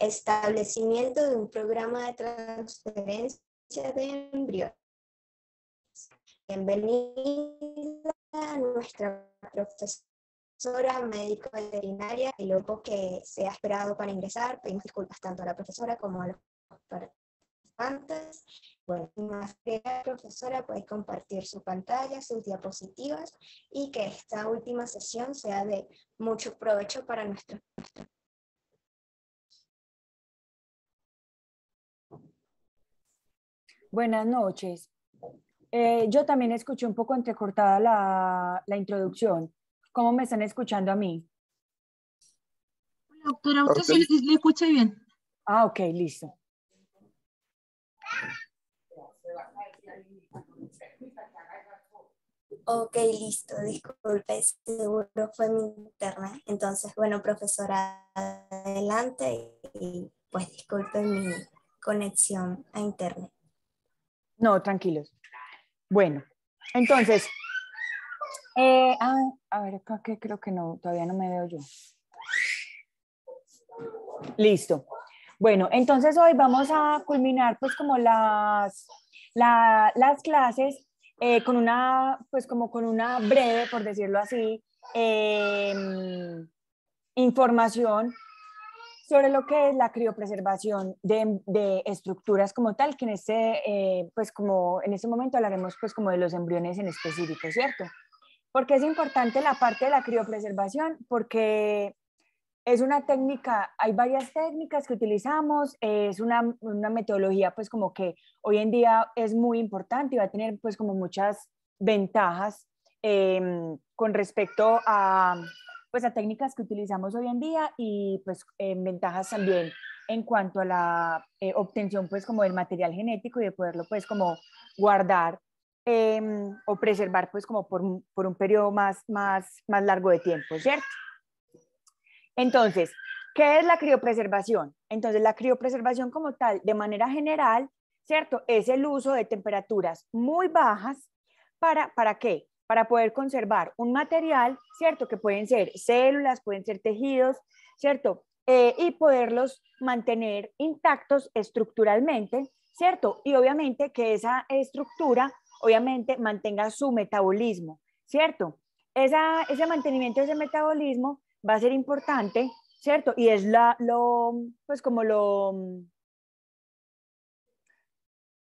establecimiento de un programa de transferencia de embriones. Bienvenida a nuestra profesora médico veterinaria y luego que se ha esperado para ingresar. Pedimos disculpas tanto a la profesora como a los participantes. Bueno, más que la profesora puede compartir su pantalla, sus diapositivas y que esta última sesión sea de mucho provecho para nuestros Buenas noches. Eh, yo también escuché un poco entrecortada la, introducción. ¿Cómo me están escuchando a mí? Doctora, usted escucha bien. Ah, ok, listo. Ok, listo, disculpe, seguro fue mi internet. Entonces, bueno, profesora, adelante y pues disculpe mi conexión a internet. No, tranquilos. Bueno, entonces, eh, ah, a ver, acá que creo que no, todavía no me veo yo. Listo. Bueno, entonces hoy vamos a culminar pues como las, las clases eh, con una, pues como con una breve, por decirlo así, eh, información sobre lo que es la criopreservación de, estructuras como tal, que en este, pues como en este momento hablaremos pues como de los embriones en específico, ¿cierto? Porque es importante la parte de la criopreservación, porque es una técnica, hay varias técnicas que utilizamos, es una, una metodología pues como que hoy en día es muy importante y va a tener pues como muchas ventajas em, con respecto a, pues a técnicas que utilizamos hoy en día y pues ventajas también en cuanto a la eh, obtención pues como del material genético y de poderlo pues como guardar em, o preservar pues como por, un periodo más, más, más largo de tiempo, ¿cierto? Entonces, ¿qué es la criopreservación? Entonces, la criopreservación como tal, de manera general, ¿cierto? Es el uso de temperaturas muy bajas para, ¿para qué? para poder conservar un material, ¿cierto? Que pueden ser células, pueden ser tejidos, ¿cierto? Eh, y poderlos mantener intactos estructuralmente, ¿cierto? Y obviamente que esa estructura, obviamente, mantenga su metabolismo, ¿cierto? Esa, ese mantenimiento de ese metabolismo va a ser importante, ¿cierto? Y es la, lo, pues como lo,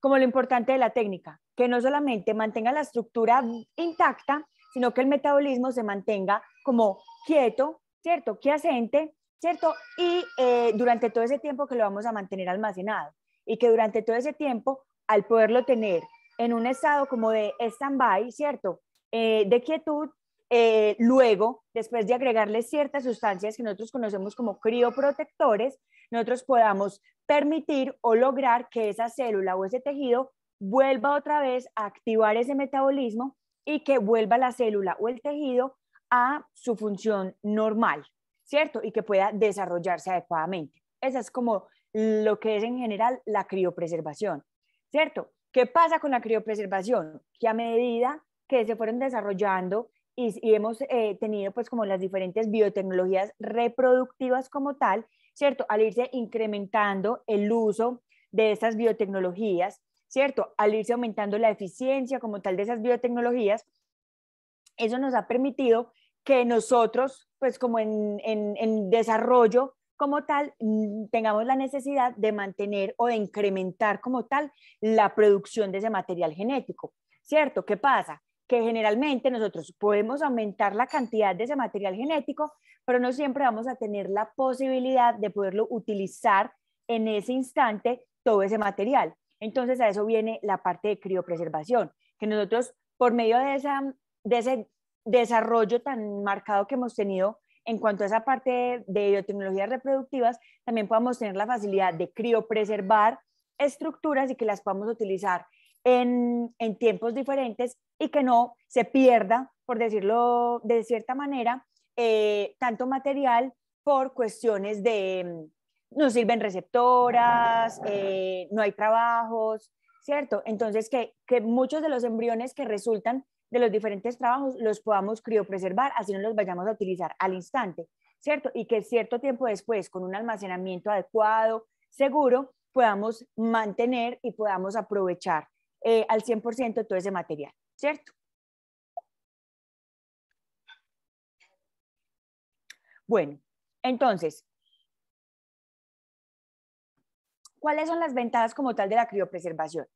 como lo importante de la técnica, que no solamente mantenga la estructura intacta, sino que el metabolismo se mantenga como quieto, ¿cierto? Quiescente, ¿cierto? Y eh, durante todo ese tiempo que lo vamos a mantener almacenado y que durante todo ese tiempo, al poderlo tener en un estado como de stand-by, ¿cierto? Eh, de quietud, eh, luego, después de agregarle ciertas sustancias que nosotros conocemos como crioprotectores, nosotros podamos permitir o lograr que esa célula o ese tejido vuelva otra vez a activar ese metabolismo y que vuelva la célula o el tejido a su función normal, ¿cierto? Y que pueda desarrollarse adecuadamente. Esa es como lo que es en general la criopreservación, ¿cierto? ¿Qué pasa con la criopreservación? Que a medida que se fueron desarrollando y, hemos eh, tenido pues como las diferentes biotecnologías reproductivas como tal, ¿cierto? Al irse incrementando el uso de esas biotecnologías, ¿cierto? Al irse aumentando la eficiencia como tal de esas biotecnologías, eso nos ha permitido que nosotros, pues como en, en, en, desarrollo como tal, mm, tengamos la necesidad de mantener o de incrementar como tal la producción de ese material genético, ¿cierto? ¿Qué pasa? que generalmente nosotros podemos aumentar la cantidad de ese material genético, pero no siempre vamos a tener la posibilidad de poderlo utilizar en ese instante todo ese material. Entonces a eso viene la parte de criopreservación, que nosotros por medio de, ese desarrollo tan marcado que hemos tenido en cuanto a esa parte de biotecnologías reproductivas, también podamos tener la facilidad de criopreservar estructuras y que las podamos utilizar en, tiempos diferentes y que no se pierda, por decirlo de cierta manera, eh, tanto material por cuestiones de mm, no sirven receptoras, eh, no hay trabajos, ¿cierto? Entonces, que, que muchos de los embriones que resultan de los diferentes trabajos los podamos criopreservar, así no los vayamos a utilizar al instante, ¿cierto? Y que cierto tiempo después, con un almacenamiento adecuado, seguro, podamos mantener y podamos aprovechar eh, al 100% todo ese material, ¿cierto? Bueno, entonces, ¿cuáles son las ventajas como tal de la criopreservación?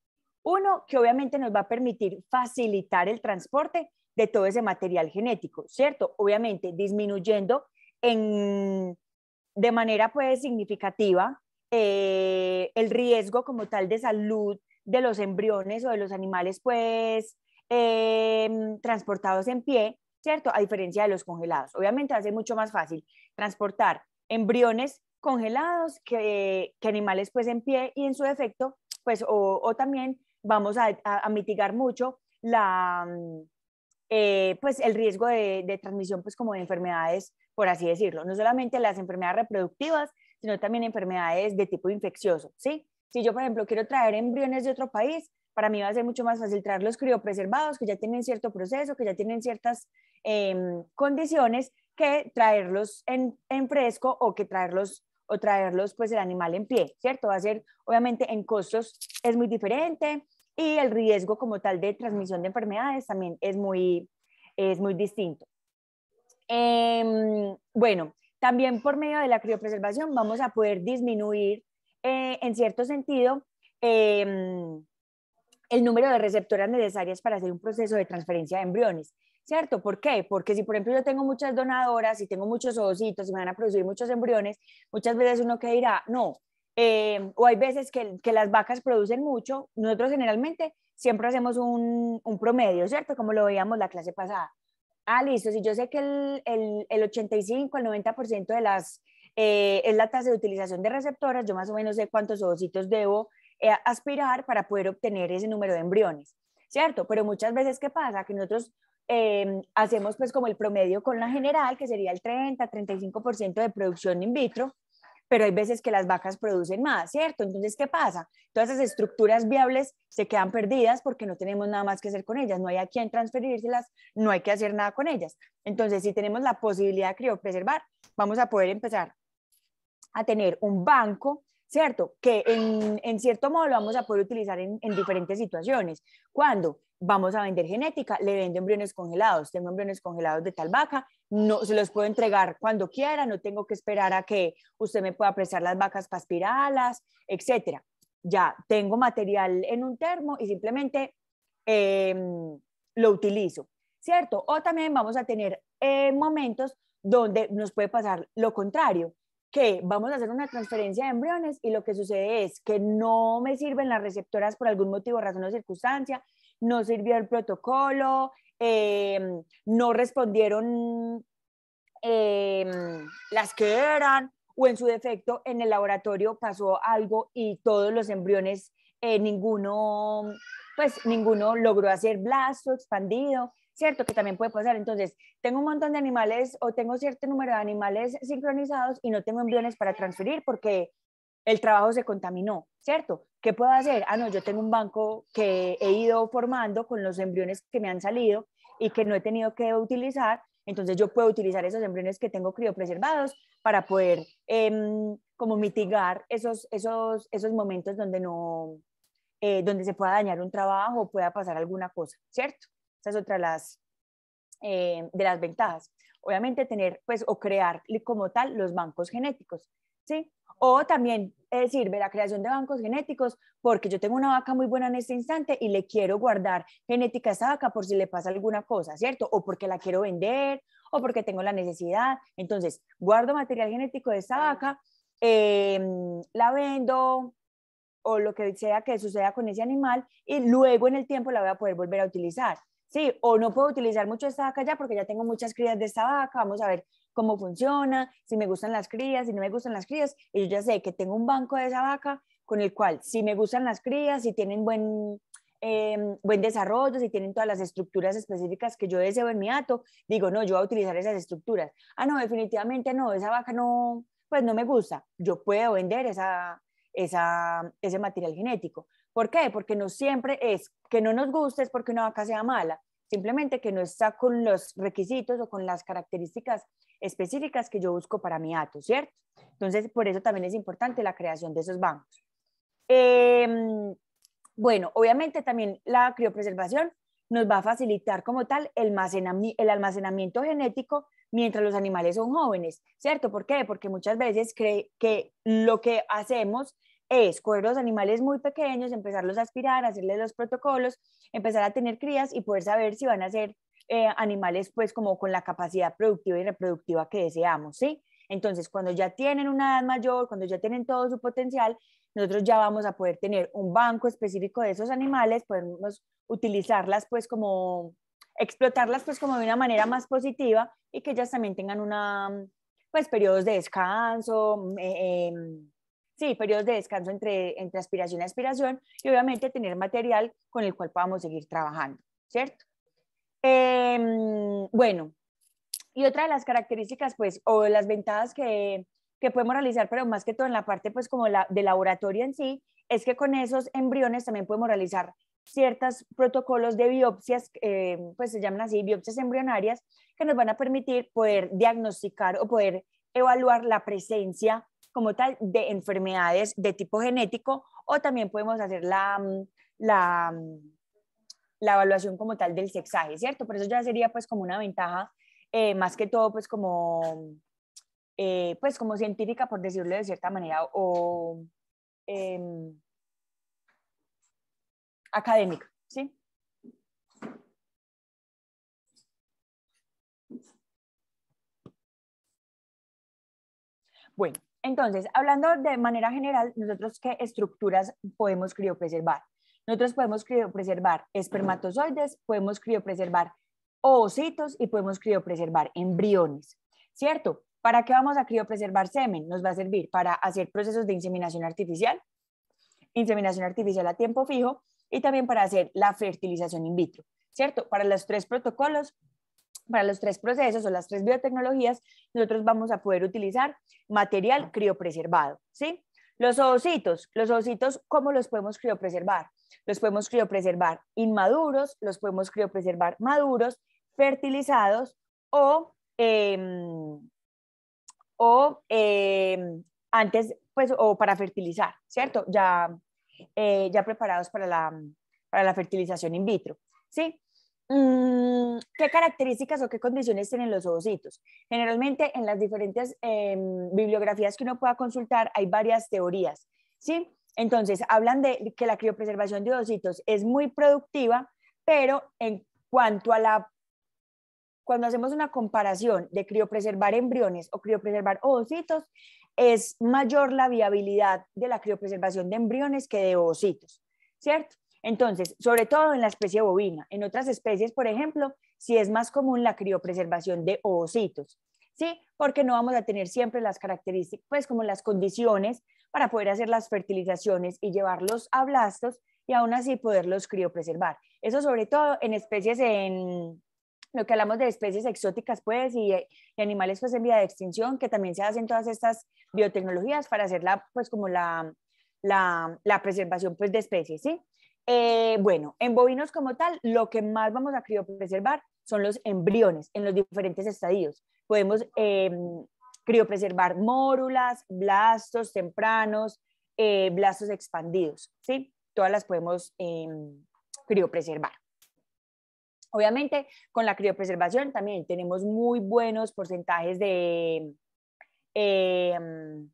Uno, que obviamente nos va a permitir facilitar el transporte de todo ese material genético, ¿cierto? Obviamente disminuyendo en, de manera pues significativa eh, el riesgo como tal de salud de los embriones o de los animales, pues, em, transportados en pie, ¿cierto? A diferencia de los congelados. Obviamente hace mucho más fácil transportar embriones congelados que, que animales, pues, en pie y en su defecto, pues, o, también vamos a, mitigar mucho la, mm, eh, pues, el riesgo de, de transmisión, pues, como de enfermedades, por así decirlo. No solamente las enfermedades reproductivas, sino también enfermedades de tipo infeccioso, ¿sí? Si yo, por ejemplo, quiero traer embriones de otro país, para mí va a ser mucho más fácil traerlos criopreservados, que ya tienen cierto proceso, que ya tienen ciertas em, condiciones, que traerlos en, en, fresco o que traerlos o traerlos pues el animal en pie, ¿cierto? Va a ser, obviamente, en costos es muy diferente y el riesgo como tal de transmisión de enfermedades también es muy, es muy distinto. Em, bueno, también por medio de la criopreservación vamos a poder disminuir eh, en cierto sentido, em, el número de receptoras necesarias para hacer un proceso de transferencia de embriones. ¿Cierto? ¿Por qué? Porque si, por ejemplo, yo tengo muchas donadoras y tengo muchos ovocitos y me van a producir muchos embriones, muchas veces uno que dirá, no, em, o hay veces que, que, las vacas producen mucho, nosotros generalmente siempre hacemos un, un, promedio, ¿cierto? Como lo veíamos la clase pasada. Ah, listo, si yo sé que el, el, el 85, el 90% de las es eh, la tasa de utilización de receptoras, yo más o menos sé cuántos ovocitos debo eh, aspirar para poder obtener ese número de embriones, ¿cierto? Pero muchas veces, ¿qué pasa? Que nosotros em, hacemos pues como el promedio con la general, que sería el 30-35% de producción in vitro, pero hay veces que las vacas producen más, ¿cierto? Entonces, ¿qué pasa? Todas esas estructuras viables se quedan perdidas porque no tenemos nada más que hacer con ellas, no hay a quién transferírselas, no hay que hacer nada con ellas. Entonces, si tenemos la posibilidad de criopreservar, vamos a poder empezar a tener un banco, ¿cierto? Que en, cierto modo lo vamos a poder utilizar en, diferentes situaciones. Cuando vamos a vender genética, le vendo embriones congelados, tengo embriones congelados de tal vaca, no, se los puedo entregar cuando quiera, no tengo que esperar a que usted me pueda prestar las vacas para etcétera. Ya tengo material en un termo y simplemente em, lo utilizo, ¿cierto? O también vamos a tener eh, momentos donde nos puede pasar lo contrario, que vamos a hacer una transferencia de embriones y lo que sucede es que no me sirven las receptoras por algún motivo, razón o circunstancia, no sirvió el protocolo, em, no respondieron em, las que eran o en su defecto en el laboratorio pasó algo y todos los embriones, eh, ninguno, pues ninguno logró hacer blasto expandido. ¿cierto? Que también puede pasar. Entonces, tengo un montón de animales o tengo cierto número de animales sincronizados y no tengo embriones para transferir porque el trabajo se contaminó, ¿cierto? ¿Qué puedo hacer? Ah, no, yo tengo un banco que he ido formando con los embriones que me han salido y que no he tenido que utilizar, entonces yo puedo utilizar esos embriones que tengo criopreservados para poder em, como mitigar esos, esos, esos momentos donde no, eh, donde se pueda dañar un trabajo o pueda pasar alguna cosa, ¿cierto? Esa es otra de las, eh, de las ventajas. Obviamente tener, pues, o crear como tal los bancos genéticos, ¿sí? O también decir, ver la creación de bancos genéticos porque yo tengo una vaca muy buena en este instante y le quiero guardar genética a esa vaca por si le pasa alguna cosa, ¿cierto? O porque la quiero vender o porque tengo la necesidad. Entonces, guardo material genético de esa vaca, em, la vendo, o lo que sea que suceda con ese animal y luego en el tiempo la voy a poder volver a utilizar. Sí, o no puedo utilizar mucho esta vaca ya porque ya tengo muchas crías de esta vaca, vamos a ver cómo funciona, si me gustan las crías, si no me gustan las crías, y yo ya sé que tengo un banco de esa vaca con el cual si me gustan las crías, si tienen buen, em, buen desarrollo, si tienen todas las estructuras específicas que yo deseo en mi hato, digo, no, yo voy a utilizar esas estructuras. Ah, no, definitivamente no, esa vaca no, pues no me gusta. Yo puedo vender esa, esa, ese material genético. ¿Por qué? Porque no siempre es que no nos guste es porque una vaca sea mala, simplemente que no está con los requisitos o con las características específicas que yo busco para mi hato, ¿cierto? Entonces, por eso también es importante la creación de esos bancos. Em, bueno, obviamente también la criopreservación nos va a facilitar como tal el, el almacenamiento genético mientras los animales son jóvenes, ¿cierto? ¿Por qué? Porque muchas veces cree que lo que hacemos es coger los animales muy pequeños, empezarlos a aspirar, hacerles los protocolos, empezar a tener crías y poder saber si van a ser eh, animales pues como con la capacidad productiva y reproductiva que deseamos, ¿sí? Entonces, cuando ya tienen una edad mayor, cuando ya tienen todo su potencial, nosotros ya vamos a poder tener un banco específico de esos animales, podemos utilizarlas pues como, explotarlas pues como de una manera más positiva y que ellas también tengan una, pues periodos de descanso, mm, eh, em, sí, periodos de descanso entre, entre aspiración y aspiración y obviamente tener material con el cual podamos seguir trabajando, ¿cierto? Em, bueno, y otra de las características, pues, o las ventajas que, que, podemos realizar, pero más que todo en la parte, pues, como la, de laboratorio en sí, es que con esos embriones también podemos realizar ciertos protocolos de biopsias, eh, pues se llaman así, biopsias embrionarias, que nos van a permitir poder diagnosticar o poder evaluar la presencia como tal de enfermedades de tipo genético o también podemos hacer la, mm, mm, la, evaluación como tal del sexaje, ¿cierto? Por eso ya sería pues como una ventaja, eh, más que todo pues como, eh, pues como científica, por decirlo de cierta manera, o em, académica, ¿sí? Bueno, entonces, hablando de manera general, nosotros qué estructuras podemos criopreservar. Nosotros podemos criopreservar espermatozoides, podemos criopreservar ovocitos y podemos criopreservar embriones, ¿cierto? ¿Para qué vamos a criopreservar semen? Nos va a servir para hacer procesos de inseminación artificial, inseminación artificial a tiempo fijo y también para hacer la fertilización in vitro, ¿cierto? Para los tres protocolos para los tres procesos o las tres biotecnologías, nosotros vamos a poder utilizar material criopreservado, ¿sí? Los ovocitos, los ovocitos, ¿cómo los podemos criopreservar? Los podemos criopreservar inmaduros, los podemos criopreservar maduros, fertilizados o, em, o em, antes, pues, o para fertilizar, ¿cierto? Ya, eh, ya preparados para la fertilización in vitro, ¿sí? Mm, ¿Qué características o qué condiciones tienen los ovocitos? Generalmente en las diferentes em, bibliografías que uno pueda consultar hay varias teorías, ¿sí? Entonces, hablan de que la criopreservación de ovocitos es muy productiva, pero en cuanto a la cuando hacemos una comparación de criopreservar embriones o criopreservar ovocitos, es mayor la viabilidad de la criopreservación de embriones que de ovocitos, ¿cierto? Entonces, sobre todo en la especie bovina, en otras especies, por ejemplo, si es más común la criopreservación de ovocitos, ¿sí? Porque no vamos a tener siempre las características, pues como las condiciones para poder hacer las fertilizaciones y llevarlos a blastos y aún así poderlos criopreservar. Eso sobre todo en especies en lo que hablamos de especies exóticas pues y, eh, animales pues en vía de extinción que también se hacen todas estas biotecnologías para hacer la, pues como la, la preservación pues de especies, ¿sí? Eh, bueno, en bovinos como tal, lo que más vamos a criopreservar son los embriones en los diferentes estadios. Podemos em, criopreservar mórulas, blastos tempranos, eh, blastos expandidos, ¿sí? Todas las podemos em, criopreservar. Obviamente, con la criopreservación también tenemos muy buenos porcentajes de em,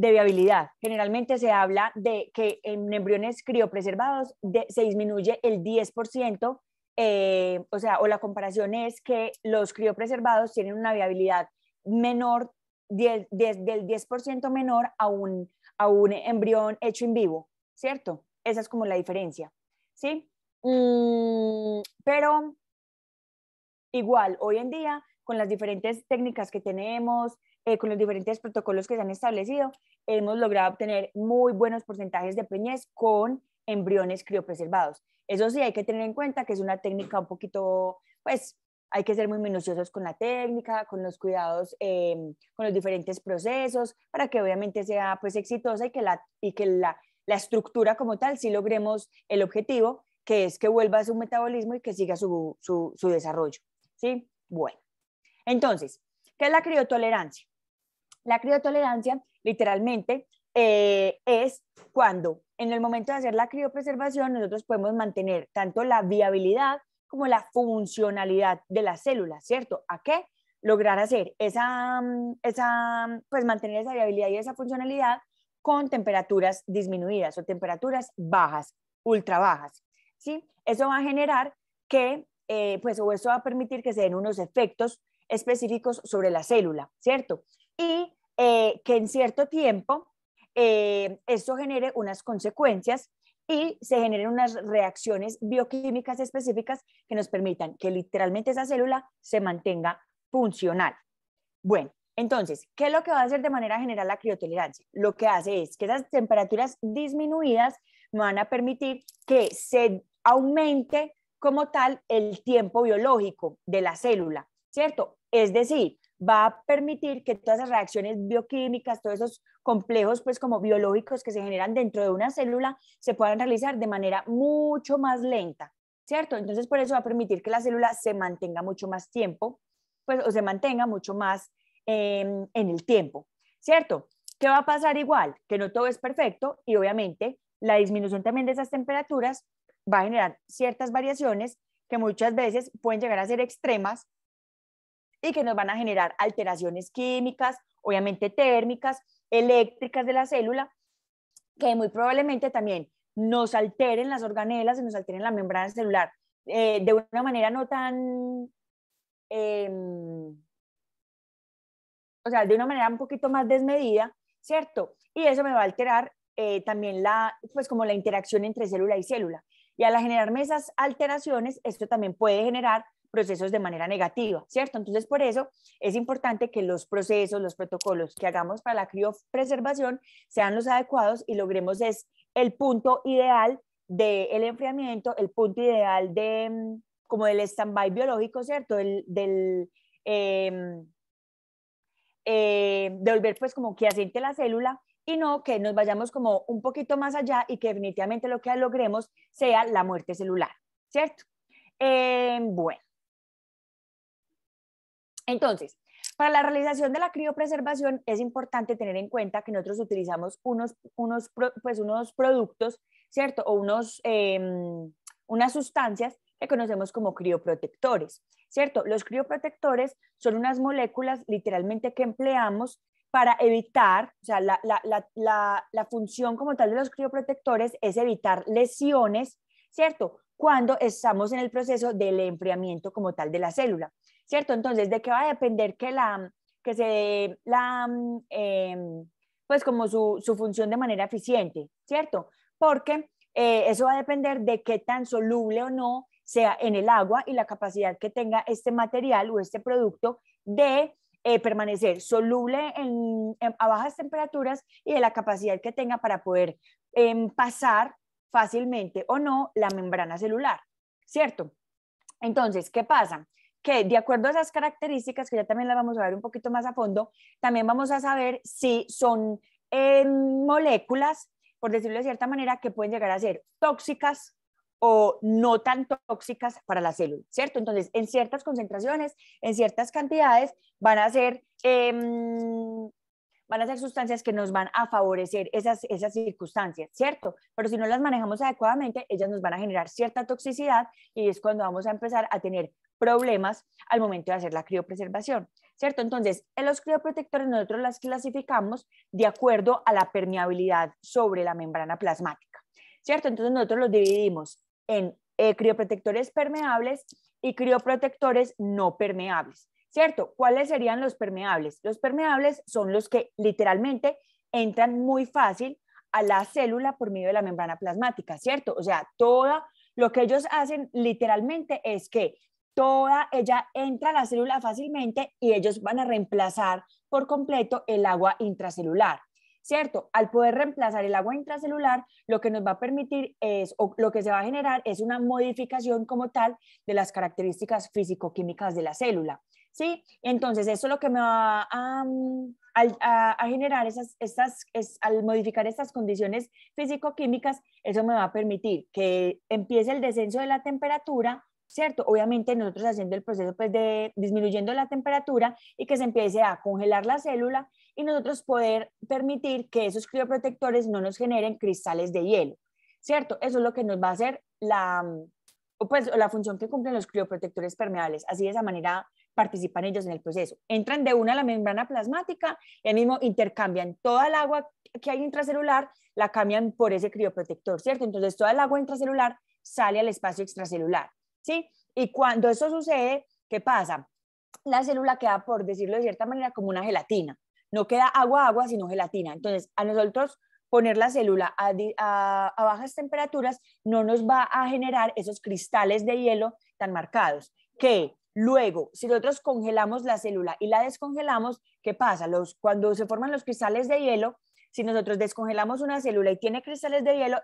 de viabilidad. Generalmente se habla de que en embriones criopreservados se disminuye el 10%, eh, o sea, o la comparación es que los criopreservados tienen una viabilidad menor, del 10% menor a un, a un embrión hecho en vivo, ¿cierto? Esa es como la diferencia, ¿sí? Mm, pero igual, hoy en día, con las diferentes técnicas que tenemos, eh, con los diferentes protocolos que se han establecido, hemos logrado obtener muy buenos porcentajes de peñez con embriones criopreservados. Eso sí, hay que tener en cuenta que es una técnica un poquito, pues hay que ser muy minuciosos con la técnica, con los cuidados, eh, con los diferentes procesos, para que obviamente sea pues exitosa y que la, y que la, la estructura como tal sí si logremos el objetivo, que es que vuelva a su metabolismo y que siga su, su, su desarrollo. ¿Sí? Bueno. Entonces, ¿qué es la criotolerancia? La criotolerancia, literalmente, eh, es cuando en el momento de hacer la criopreservación nosotros podemos mantener tanto la viabilidad como la funcionalidad de la célula, ¿cierto? ¿A qué? Lograr hacer esa, esa, pues mantener esa viabilidad y esa funcionalidad con temperaturas disminuidas o temperaturas bajas, ultra bajas, ¿sí? Eso va a generar que, eh, pues, o eso va a permitir que se den unos efectos específicos sobre la célula, ¿cierto? y eh, que en cierto tiempo eh, esto genere unas consecuencias y se generen unas reacciones bioquímicas específicas que nos permitan que literalmente esa célula se mantenga funcional. Bueno, entonces, ¿qué es lo que va a hacer de manera general la criotolerancia? Lo que hace es que esas temperaturas disminuidas van a permitir que se aumente como tal el tiempo biológico de la célula, ¿cierto? Es decir, va a permitir que todas esas reacciones bioquímicas, todos esos complejos, pues como biológicos que se generan dentro de una célula, se puedan realizar de manera mucho más lenta, ¿cierto? Entonces, por eso va a permitir que la célula se mantenga mucho más tiempo, pues, o se mantenga mucho más em, en el tiempo, ¿cierto? ¿Qué va a pasar igual? Que no todo es perfecto y obviamente la disminución también de esas temperaturas va a generar ciertas variaciones que muchas veces pueden llegar a ser extremas y que nos van a generar alteraciones químicas, obviamente térmicas, eléctricas de la célula, que muy probablemente también nos alteren las organelas y nos alteren la membrana celular eh, de una manera no tan, em, o sea, de una manera un poquito más desmedida, ¿cierto? Y eso me va a alterar eh, también la, pues como la interacción entre célula y célula. Y al generarme esas alteraciones, esto también puede generar procesos de manera negativa, ¿cierto? Entonces, por eso es importante que los procesos, los protocolos que hagamos para la criopreservación sean los adecuados y logremos es el punto ideal del enfriamiento, el punto ideal de mm, como del stand-by biológico, ¿cierto? El, del, em, em, de volver pues como que asiente la célula y no que nos vayamos como un poquito más allá y que definitivamente lo que logremos sea la muerte celular, ¿cierto? Em, bueno, entonces, para la realización de la criopreservación es importante tener en cuenta que nosotros utilizamos unos, unos, pues unos productos, ¿cierto? O unos, em, unas sustancias que conocemos como crioprotectores, ¿cierto? Los crioprotectores son unas moléculas literalmente que empleamos para evitar, o sea, la, la, la, la, función como tal de los crioprotectores es evitar lesiones, ¿cierto? Cuando estamos en el proceso del enfriamiento como tal de la célula. ¿cierto? Entonces, ¿de qué va a depender que la, que se dé la, mm, em, pues como su, su, función de manera eficiente, ¿cierto? Porque eh, eso va a depender de qué tan soluble o no sea en el agua y la capacidad que tenga este material o este producto de eh, permanecer soluble a bajas temperaturas y de la capacidad que tenga para poder em, pasar fácilmente o no la membrana celular, ¿cierto? Entonces, ¿qué pasa? que de acuerdo a esas características, que ya también las vamos a ver un poquito más a fondo, también vamos a saber si son eh, moléculas, por decirlo de cierta manera, que pueden llegar a ser tóxicas o no tan tóxicas para la célula, ¿cierto? Entonces, en ciertas concentraciones, en ciertas cantidades, van a ser, em, van a ser sustancias que nos van a favorecer esas, esas circunstancias, ¿cierto? Pero si no las manejamos adecuadamente, ellas nos van a generar cierta toxicidad y es cuando vamos a empezar a tener problemas al momento de hacer la criopreservación, ¿cierto? Entonces, en los crioprotectores nosotros las clasificamos de acuerdo a la permeabilidad sobre la membrana plasmática, ¿cierto? Entonces nosotros los dividimos en eh, crioprotectores permeables y crioprotectores no permeables, ¿cierto? ¿Cuáles serían los permeables? Los permeables son los que literalmente entran muy fácil a la célula por medio de la membrana plasmática, ¿cierto? O sea, todo lo que ellos hacen literalmente es que toda ella entra a la célula fácilmente y ellos van a reemplazar por completo el agua intracelular. ¿Cierto? Al poder reemplazar el agua intracelular, lo que nos va a permitir es, o lo que se va a generar es una modificación como tal de las características físico-químicas de la célula. ¿Sí? Entonces, eso es lo que me va a, mm, generar esas, al modificar estas condiciones físico-químicas, eso me va a permitir que empiece el descenso de la temperatura, ¿cierto? Obviamente nosotros haciendo el proceso pues de disminuyendo la temperatura y que se empiece a congelar la célula y nosotros poder permitir que esos crioprotectores no nos generen cristales de hielo, ¿cierto? Eso es lo que nos va a hacer la, pues, la función que cumplen los crioprotectores permeables. Así de esa manera participan ellos en el proceso. Entran de una a la membrana plasmática y ahí mismo intercambian toda el agua que hay intracelular, la cambian por ese crioprotector, ¿cierto? Entonces toda el agua intracelular sale al espacio extracelular. ¿sí? Y cuando eso sucede, ¿qué pasa? La célula queda, por decirlo de cierta manera, como una gelatina. No queda agua-agua, sino gelatina. Entonces, a nosotros poner la célula a, bajas temperaturas no nos va a generar esos cristales de hielo tan marcados. Que luego, si nosotros congelamos la célula y la descongelamos, ¿qué pasa? Los, cuando se forman los cristales de hielo, si nosotros descongelamos una célula y tiene cristales de hielo,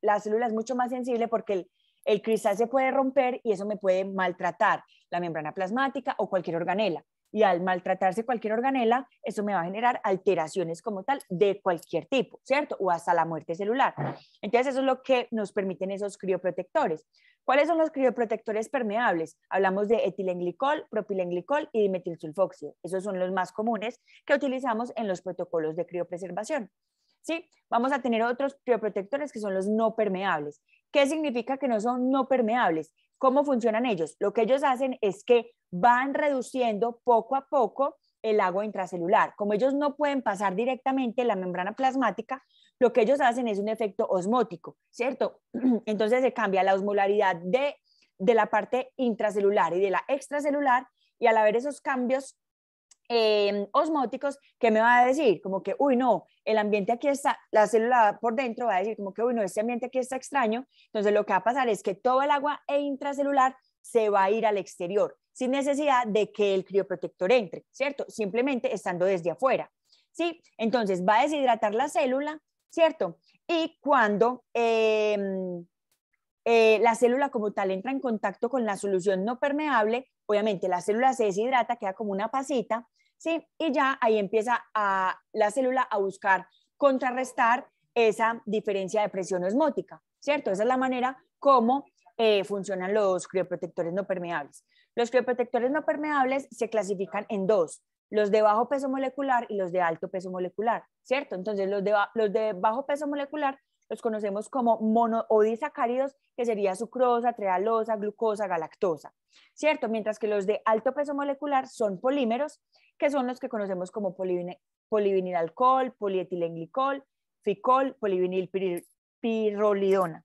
la célula es mucho más sensible porque el, el cristal se puede romper y eso me puede maltratar la membrana plasmática o cualquier organela. Y al maltratarse cualquier organela, eso me va a generar alteraciones como tal de cualquier tipo, ¿cierto? O hasta la muerte celular. Entonces, eso es lo que nos permiten esos crioprotectores. ¿Cuáles son los crioprotectores permeables? Hablamos de etilenglicol, propilenglicol y dimetilsulfóxido. Esos son los más comunes que utilizamos en los protocolos de criopreservación. ¿sí? Vamos a tener otros bioprotectores que son los no permeables. ¿Qué significa que no son no permeables? ¿Cómo funcionan ellos? Lo que ellos hacen es que van reduciendo poco a poco el agua intracelular. Como ellos no pueden pasar directamente la membrana plasmática, lo que ellos hacen es un efecto osmótico, ¿cierto? Entonces se cambia la osmolaridad de, de la parte intracelular y de la extracelular y al haber esos cambios Em, osmóticos que me va a decir como que, uy, no, el ambiente aquí está, la célula por dentro va a decir como que, uy, no, este ambiente aquí está extraño. Entonces lo que va a pasar es que todo el agua intracelular se va a ir al exterior sin necesidad de que el crioprotector entre, ¿cierto? Simplemente estando desde afuera, ¿sí? Entonces va a deshidratar la célula, ¿cierto? Y cuando... Eh, eh, la célula como tal entra en contacto con la solución no permeable, obviamente la célula se deshidrata, queda como una pasita, ¿sí? Y ya ahí empieza a, la célula a buscar contrarrestar esa diferencia de presión osmótica, ¿cierto? Esa es la manera como eh, funcionan los crioprotectores no permeables. Los crioprotectores no permeables se clasifican en dos, los de bajo peso molecular y los de alto peso molecular, ¿cierto? Entonces, los de bajo peso molecular los conocemos como monoodisacáridos, que sería sucrosa, trealosa, glucosa, galactosa, ¿cierto? Mientras que los de alto peso molecular son polímeros, que son los que conocemos como alcohol, polietilenglicol, ficol, polivinilpirolidona,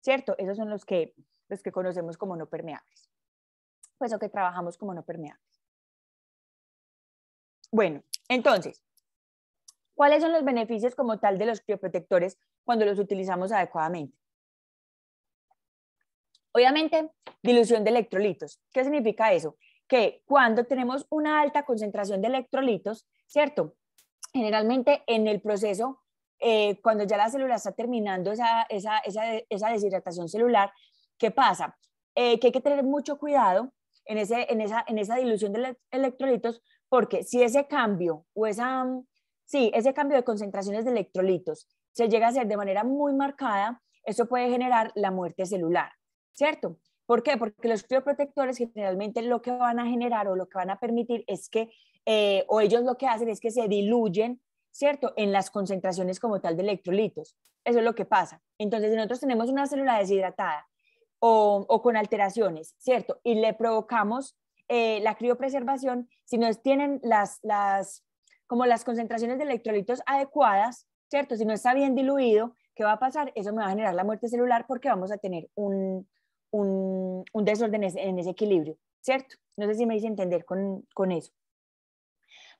¿cierto? Esos son los que, los que conocemos como no permeables, pues eso que trabajamos como no permeables. Bueno, entonces, ¿Cuáles son los beneficios como tal de los crioprotectores cuando los utilizamos adecuadamente? Obviamente, dilución de electrolitos. ¿Qué significa eso? Que cuando tenemos una alta concentración de electrolitos, ¿cierto? Generalmente en el proceso, eh, cuando ya la célula está terminando esa, esa, esa, deshidratación celular, ¿qué pasa? Eh, que hay que tener mucho cuidado en, ese, en, esa, en esa dilución de electrolitos, porque si ese cambio o esa, Sí, ese cambio de concentraciones de electrolitos se llega a hacer de manera muy marcada, eso puede generar la muerte celular, ¿cierto? ¿Por qué? Porque los crioprotectores generalmente lo que van a generar o lo que van a permitir es que, eh, o ellos lo que hacen es que se diluyen, ¿cierto? En las concentraciones como tal de electrolitos. Eso es lo que pasa. Entonces, si nosotros tenemos una célula deshidratada o, con alteraciones, ¿cierto? Y le provocamos eh, la criopreservación, si no tienen las como las concentraciones de electrolitos adecuadas, ¿cierto? Si no está bien diluido, ¿qué va a pasar? Eso me va a generar la muerte celular porque vamos a tener un, un, desorden en ese equilibrio, ¿cierto? No sé si me hice entender con, con eso.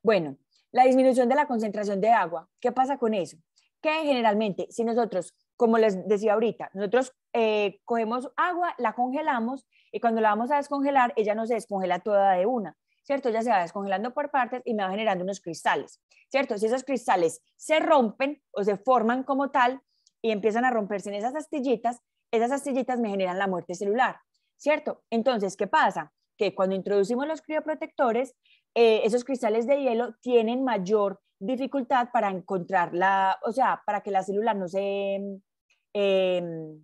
Bueno, la disminución de la concentración de agua, ¿qué pasa con eso? Que generalmente, si nosotros, como les decía ahorita, nosotros eh, cogemos agua, la congelamos y cuando la vamos a descongelar, ella no se descongela toda de una, ¿cierto? Ya se va descongelando por partes y me va generando unos cristales, ¿cierto? Si esos cristales se rompen o se forman como tal y empiezan a romperse en esas astillitas, esas astillitas me generan la muerte celular, ¿cierto? Entonces, ¿qué pasa? Que cuando introducimos los crioprotectores, eh, esos cristales de hielo tienen mayor dificultad para encontrar la, o sea, para que la célula no se, em, em, o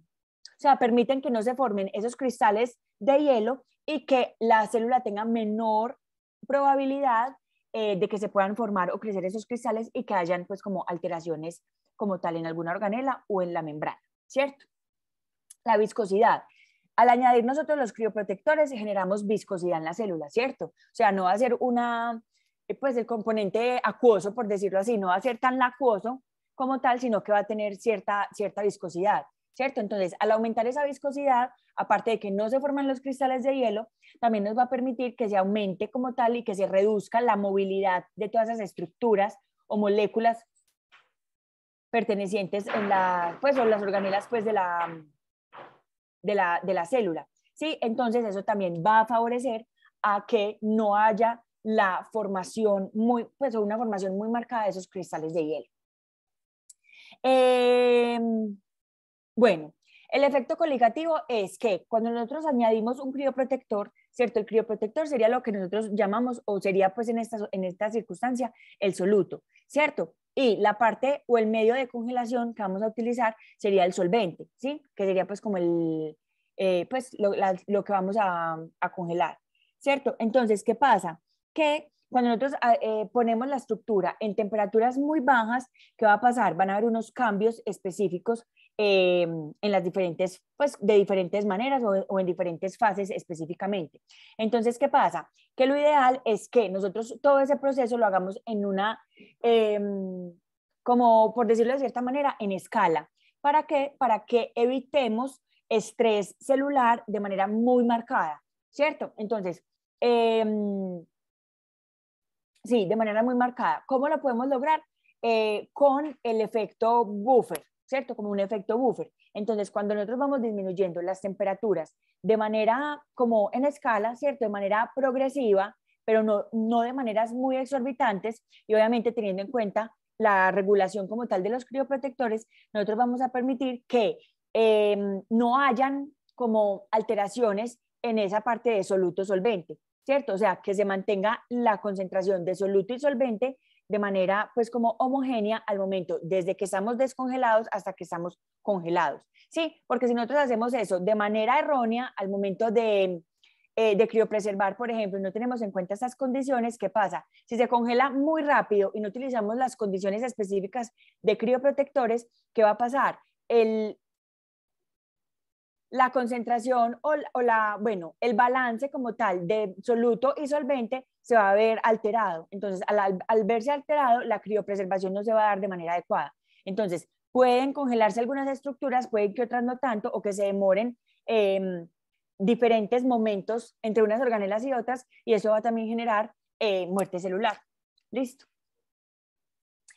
sea, permiten que no se formen esos cristales de hielo y que la célula tenga menor probabilidad eh, de que se puedan formar o crecer esos cristales y que hayan pues como alteraciones como tal en alguna organela o en la membrana, ¿cierto? La viscosidad. Al añadir nosotros los crioprotectores generamos viscosidad en la célula, ¿cierto? O sea, no va a ser una, eh, pues el componente acuoso, por decirlo así, no va a ser tan lacuoso como tal, sino que va a tener cierta, cierta viscosidad. ¿cierto? Entonces, al aumentar esa viscosidad, aparte de que no se forman los cristales de hielo, también nos va a permitir que se aumente como tal y que se reduzca la movilidad de todas esas estructuras o moléculas pertenecientes en la, pues, o las organelas, pues, de la, de la, célula, ¿sí? Entonces, eso también va a favorecer a que no haya la formación muy, pues, una formación muy marcada de esos cristales de hielo. Em, bueno, el efecto coligativo es que cuando nosotros añadimos un crioprotector, ¿cierto? El crioprotector sería lo que nosotros llamamos, o sería pues en esta, en esta circunstancia, el soluto, ¿cierto? Y la parte o el medio de congelación que vamos a utilizar sería el solvente, ¿sí? Que sería pues como el, eh, pues lo, que vamos a, congelar, ¿cierto? Entonces, ¿qué pasa? Que cuando nosotros ah, eh, ponemos la estructura en temperaturas muy bajas, ¿qué va a pasar? Van a haber unos cambios específicos Em, en las diferentes, pues de diferentes maneras o, en diferentes fases específicamente. Entonces, ¿qué pasa? Que lo ideal es que nosotros todo ese proceso lo hagamos en una, em, como por decirlo de cierta manera, en escala. ¿Para qué? Para que evitemos estrés celular de manera muy marcada, ¿cierto? Entonces, em, sí, de manera muy marcada. ¿Cómo lo podemos lograr? Eh, con el efecto buffer. ¿cierto? Como un efecto buffer. Entonces, cuando nosotros vamos disminuyendo las temperaturas de manera como en escala, ¿cierto? De manera progresiva, pero no, no de maneras muy exorbitantes y obviamente teniendo en cuenta la regulación como tal de los crioprotectores, nosotros vamos a permitir que em, no hayan como alteraciones en esa parte de soluto-solvente, ¿cierto? O sea, que se mantenga la concentración de soluto y solvente de manera pues como homogénea al momento, desde que estamos descongelados hasta que estamos congelados, ¿sí? Porque si nosotros hacemos eso de manera errónea al momento de, eh, de criopreservar, por ejemplo, no tenemos en cuenta esas condiciones, ¿qué pasa? Si se congela muy rápido y no utilizamos las condiciones específicas de crioprotectores, ¿qué va a pasar? El, la concentración o, la, bueno, el balance como tal de soluto y solvente se va a ver alterado. Entonces, al, verse alterado, la criopreservación no se va a dar de manera adecuada. Entonces, pueden congelarse algunas estructuras, pueden que otras no tanto, o que se demoren em, diferentes momentos entre unas organelas y otras, y eso va a también generar eh, muerte celular. Listo.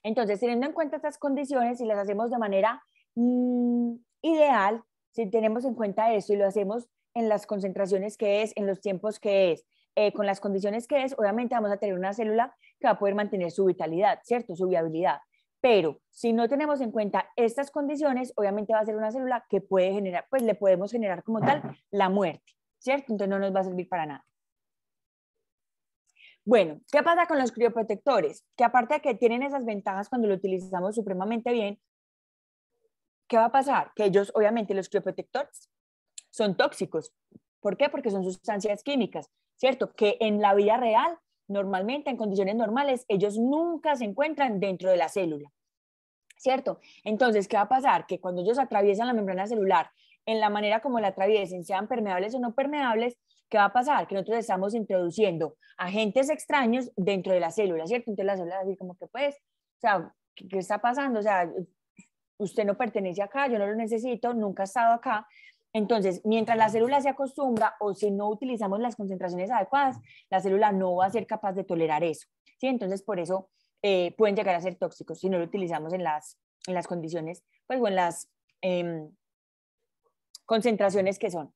Entonces, teniendo en cuenta estas condiciones, y las hacemos de manera mm, ideal, si tenemos en cuenta eso y lo hacemos en las concentraciones que es, en los tiempos que es, eh, con las condiciones que es, obviamente vamos a tener una célula que va a poder mantener su vitalidad, ¿cierto? Su viabilidad. Pero si no tenemos en cuenta estas condiciones, obviamente va a ser una célula que puede generar, pues le podemos generar como tal la muerte, ¿cierto? Entonces no nos va a servir para nada. Bueno, ¿qué pasa con los crioprotectores? Que aparte de que tienen esas ventajas cuando lo utilizamos supremamente bien, ¿qué va a pasar? Que ellos, obviamente, los crioprotectores son tóxicos. ¿Por qué? Porque son sustancias químicas, ¿cierto? Que en la vida real, normalmente, en condiciones normales, ellos nunca se encuentran dentro de la célula, ¿cierto? Entonces, ¿qué va a pasar? Que cuando ellos atraviesan la membrana celular, en la manera como la atraviesen, sean permeables o no permeables, ¿qué va a pasar? Que nosotros estamos introduciendo agentes extraños dentro de la célula, ¿cierto? Entonces la célula así como que pues, o sea, ¿qué, está pasando? O sea, usted no pertenece acá, yo no lo necesito, nunca ha estado acá. Entonces, mientras la célula se acostumbra o si no utilizamos las concentraciones adecuadas, la célula no va a ser capaz de tolerar eso. ¿sí? Entonces, por eso eh, pueden llegar a ser tóxicos si no lo utilizamos en las, en las condiciones pues, o en las em, concentraciones que son.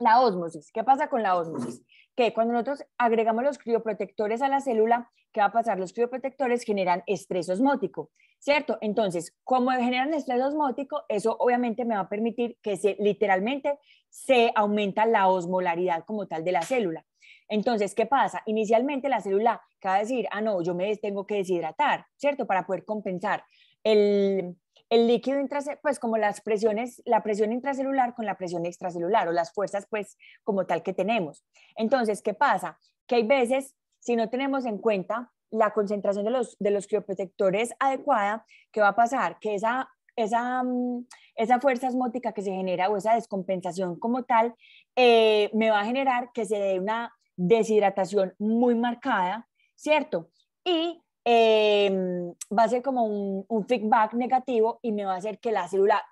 La ósmosis. ¿Qué pasa con la ósmosis? que cuando nosotros agregamos los crioprotectores a la célula, ¿qué va a pasar? Los crioprotectores generan estrés osmótico, ¿cierto? Entonces, como generan estrés osmótico, eso obviamente me va a permitir que se, literalmente se aumenta la osmolaridad como tal de la célula. Entonces, ¿qué pasa? Inicialmente la célula va a decir, ah, no, yo me tengo que deshidratar, ¿cierto? Para poder compensar el, el líquido intracelular, pues como las presiones, la presión intracelular con la presión extracelular o las fuerzas pues como tal que tenemos. Entonces, ¿qué pasa? Que hay veces, si no tenemos en cuenta la concentración de los, de los crioprotectores adecuada, ¿qué va a pasar? Que esa, esa, mm, esa fuerza osmótica que se genera o esa descompensación como tal eh, me va a generar que se dé una deshidratación muy marcada, ¿cierto? Y Em, va a ser como un, feedback negativo y me va a hacer que la célula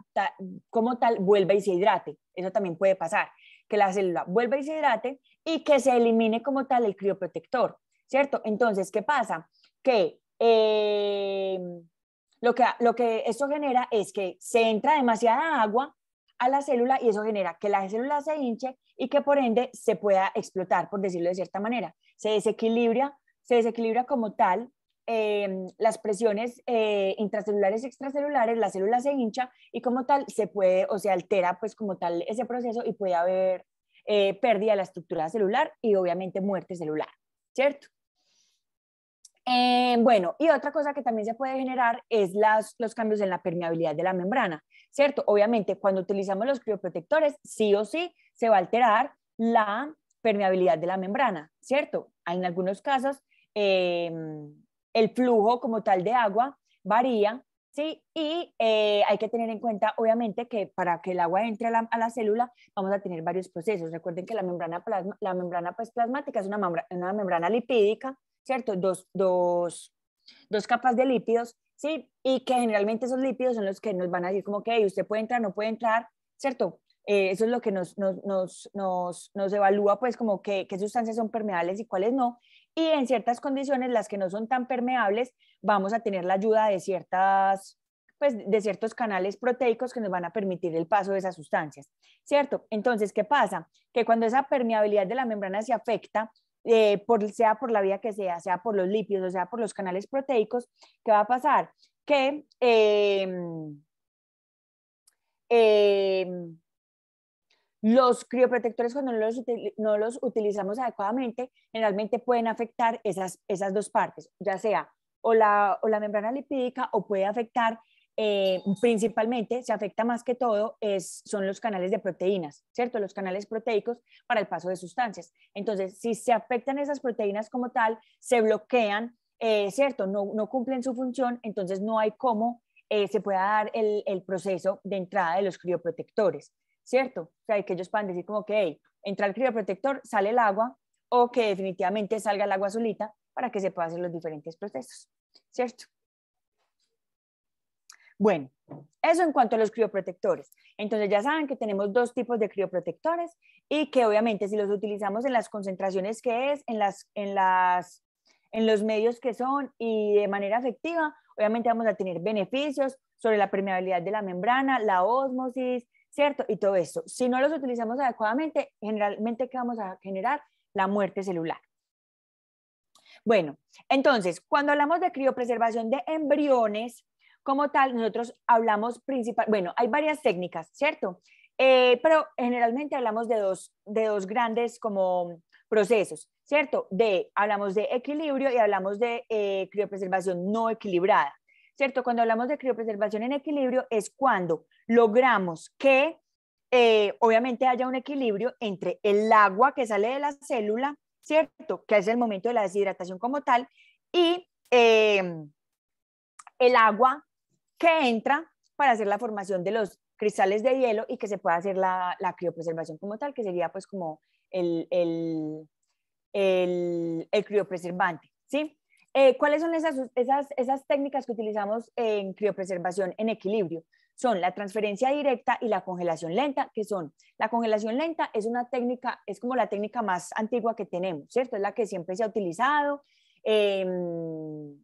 como tal vuelva y se hidrate. Eso también puede pasar, que la célula vuelva y se hidrate y que se elimine como tal el crioprotector, ¿cierto? Entonces, ¿qué pasa? Que em, lo que, lo que esto genera es que se entra demasiada agua a la célula y eso genera que la célula se hinche y que por ende se pueda explotar, por decirlo de cierta manera. Se desequilibra, se desequilibra como tal Em, las presiones eh, intracelulares y extracelulares, la célula se hincha y como tal se puede o se altera pues como tal ese proceso y puede haber eh, pérdida de la estructura celular y obviamente muerte celular, ¿cierto? Eh, bueno, y otra cosa que también se puede generar es las, los cambios en la permeabilidad de la membrana, ¿cierto? Obviamente cuando utilizamos los crioprotectores, sí o sí se va a alterar la permeabilidad de la membrana, ¿cierto? En algunos casos... Eh, el flujo como tal de agua varía, ¿sí? Y eh, hay que tener en cuenta, obviamente, que para que el agua entre a la, célula vamos a tener varios procesos. Recuerden que la membrana, la membrana pues, plasmática es una, membrana lipídica, ¿cierto? Dos, dos, capas de lípidos, ¿sí? Y que generalmente esos lípidos son los que nos van a decir como que usted puede entrar, no puede entrar, ¿cierto? Eh, eso es lo que nos, evalúa, pues, como que, qué sustancias son permeables y cuáles no y en ciertas condiciones, las que no son tan permeables, vamos a tener la ayuda de ciertas pues, de ciertos canales proteicos que nos van a permitir el paso de esas sustancias, ¿cierto? Entonces, ¿qué pasa? Que cuando esa permeabilidad de la membrana se afecta, eh, por, sea por la vía que sea, sea por los lípidos, o sea por los canales proteicos, ¿qué va a pasar? Que em, em, los crioprotectores, cuando no los, utilizamos adecuadamente, generalmente pueden afectar esas, esas dos partes, ya sea o la, o la membrana lipídica o puede afectar eh, principalmente, se afecta más que todo, son los canales de proteínas, ¿cierto? Los canales proteicos para el paso de sustancias. Entonces, si se afectan esas proteínas como tal, se bloquean, eh, ¿cierto? No, cumplen su función, entonces no hay cómo eh, se pueda dar el, el, proceso de entrada de los crioprotectores. ¿cierto? O sea, que ellos puedan decir como que, entra el crioprotector, sale el agua, o que definitivamente salga el agua solita para que se puedan hacer los diferentes procesos, ¿cierto? Bueno, eso en cuanto a los crioprotectores. Entonces ya saben que tenemos dos tipos de crioprotectores y que obviamente si los utilizamos en las concentraciones que es, en, en, las, en los medios que son y de manera efectiva, obviamente vamos a tener beneficios sobre la permeabilidad de la membrana, la ósmosis, ¿cierto? Y todo esto. Si no los utilizamos adecuadamente, generalmente ¿qué vamos a generar? La muerte celular. Bueno, entonces, cuando hablamos de criopreservación de embriones, como tal, nosotros hablamos principal, bueno, hay varias técnicas, ¿cierto? Eh, pero generalmente hablamos de dos, grandes como procesos, ¿cierto? De, hablamos de equilibrio y hablamos de eh, criopreservación no equilibrada. ¿cierto? Cuando hablamos de criopreservación en equilibrio es cuando logramos que eh, obviamente haya un equilibrio entre el agua que sale de la célula, ¿cierto? Que es el momento de la deshidratación como tal, y em, el agua que entra para hacer la formación de los cristales de hielo y que se pueda hacer la, criopreservación como tal, que sería pues como el, el, el criopreservante, ¿sí? Eh, ¿Cuáles son esas, esas, esas técnicas que utilizamos en criopreservación en equilibrio? Son la transferencia directa y la congelación lenta, que son, la congelación lenta es una técnica, es como la técnica más antigua que tenemos, ¿cierto? Es la que siempre se ha utilizado, em,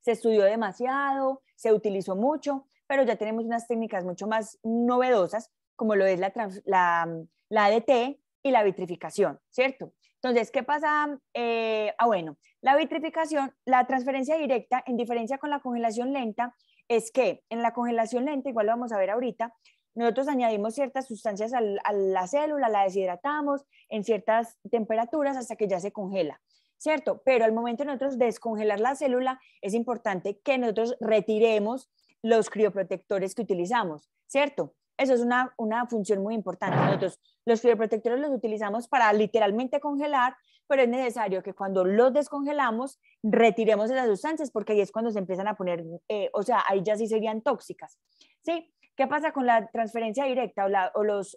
se estudió demasiado, se utilizó mucho, pero ya tenemos unas técnicas mucho más novedosas, como lo es la, la, la ADT y la vitrificación, ¿cierto? Entonces, ¿qué pasa? Eh, ah, bueno, la vitrificación, la transferencia directa, en diferencia con la congelación lenta, es que en la congelación lenta, igual lo vamos a ver ahorita, nosotros añadimos ciertas sustancias a la célula, la deshidratamos en ciertas temperaturas hasta que ya se congela, ¿cierto? Pero al momento de nosotros descongelar la célula, es importante que nosotros retiremos los crioprotectores que utilizamos, ¿cierto? Eso es una, función muy importante. Nosotros los crioprotectores los utilizamos para literalmente congelar, pero es necesario que cuando los descongelamos retiremos esas sustancias porque ahí es cuando se empiezan a poner, eh, o sea, ahí ya sí serían tóxicas. ¿Sí? ¿Qué pasa con la transferencia directa o, los,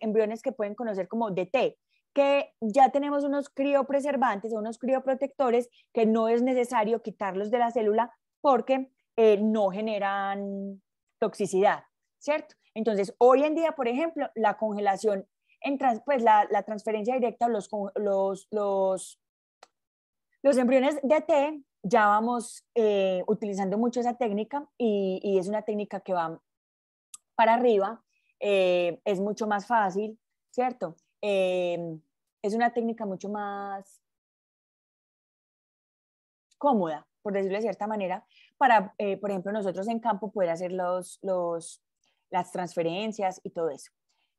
embriones que pueden conocer como DT? que ya tenemos unos criopreservantes o unos crioprotectores que no es necesario quitarlos de la célula porque eh, no generan toxicidad. ¿cierto? Entonces, hoy en día, por ejemplo, la congelación, pues la, transferencia directa, los, los, los, embriones de té, ya vamos eh, utilizando mucho esa técnica y, es una técnica que va para arriba, eh, es mucho más fácil, ¿cierto? Eh, es una técnica mucho más cómoda, por decirlo de cierta manera, para, por ejemplo, nosotros en campo poder hacer los las transferencias y todo eso,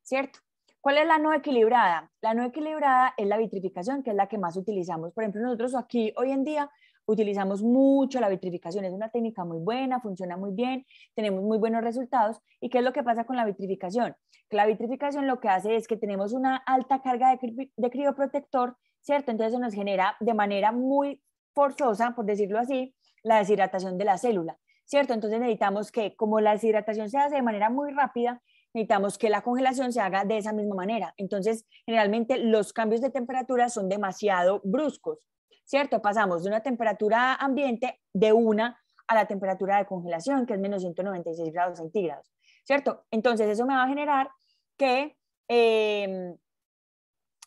¿cierto? ¿Cuál es la no equilibrada? La no equilibrada es la vitrificación, que es la que más utilizamos. Por ejemplo, nosotros aquí hoy en día utilizamos mucho la vitrificación, es una técnica muy buena, funciona muy bien, tenemos muy buenos resultados. ¿Y qué es lo que pasa con la vitrificación? la vitrificación lo que hace es que tenemos una alta carga de, crioprotector, ¿cierto? Entonces nos genera de manera muy forzosa, por decirlo así, la deshidratación de la célula. ¿cierto? Entonces necesitamos que, como la deshidratación se hace de manera muy rápida, necesitamos que la congelación se haga de esa misma manera. Entonces, generalmente los cambios de temperatura son demasiado bruscos, ¿cierto? Pasamos de una temperatura ambiente de una a la temperatura de congelación, que es menos 196 grados centígrados, ¿cierto? Entonces, eso me va a generar que... Em,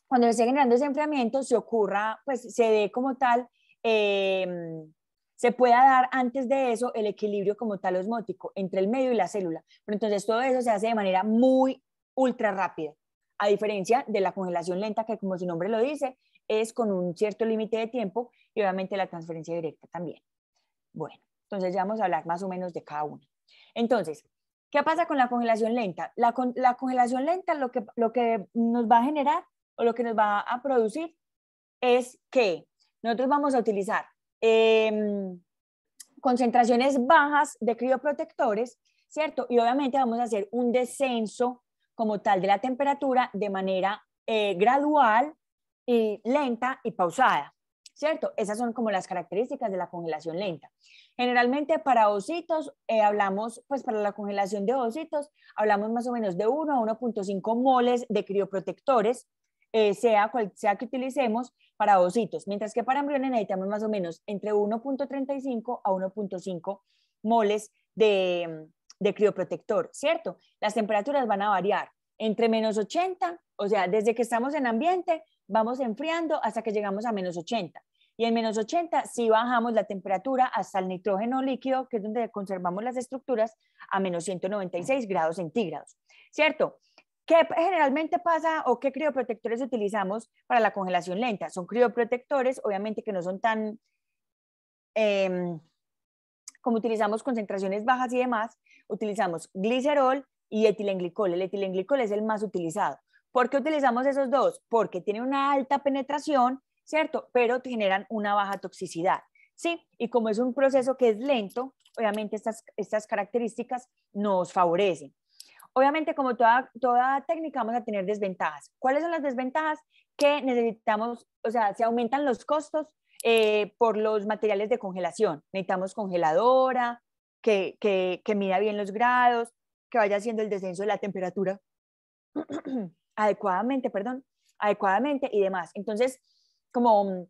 cuando esté generando ese enfriamiento, se ocurra, pues se dé como tal em, se pueda dar antes de eso el equilibrio como tal osmótico entre el medio y la célula. Pero entonces todo eso se hace de manera muy ultra rápida, a diferencia de la congelación lenta que como su nombre lo dice, es con un cierto límite de tiempo y obviamente la transferencia directa también. Bueno, entonces ya vamos a hablar más o menos de cada uno. Entonces, ¿qué pasa con la congelación lenta? La, congelación lenta lo que, lo que nos va a generar o lo que nos va a producir es que nosotros vamos a utilizar Em, concentraciones bajas de crioprotectores, ¿cierto? Y obviamente vamos a hacer un descenso como tal de la temperatura de manera eh, gradual y lenta y pausada, ¿cierto? Esas son como las características de la congelación lenta. Generalmente para ositos eh, hablamos, pues para la congelación de ositos, hablamos más o menos de 1 a 1.5 moles de crioprotectores, eh, sea cual sea que utilicemos, para ositos, mientras que para embriones necesitamos más o menos entre 1.35 a 1.5 moles de, de crioprotector, ¿cierto? Las temperaturas van a variar entre menos 80, o sea, desde que estamos en ambiente, vamos enfriando hasta que llegamos a menos 80. Y en menos 80 si bajamos la temperatura hasta el nitrógeno líquido, que es donde conservamos las estructuras, a menos 196 grados centígrados, ¿cierto? ¿Qué generalmente pasa o qué crioprotectores utilizamos para la congelación lenta? Son crioprotectores, obviamente que no son tan, em, como utilizamos concentraciones bajas y demás, utilizamos glicerol y etilenglicol. El etilenglicol es el más utilizado. ¿Por qué utilizamos esos dos? Porque tienen una alta penetración, ¿cierto? Pero generan una baja toxicidad. ¿sí? Y como es un proceso que es lento, obviamente estas, estas características nos favorecen. Obviamente, como toda, toda técnica, vamos a tener desventajas. ¿Cuáles son las desventajas? Que necesitamos, o sea, se aumentan los costos eh, por los materiales de congelación. Necesitamos congeladora, que, que, que mida bien los grados, que vaya haciendo el descenso de la temperatura adecuadamente, perdón, adecuadamente y demás. Entonces, como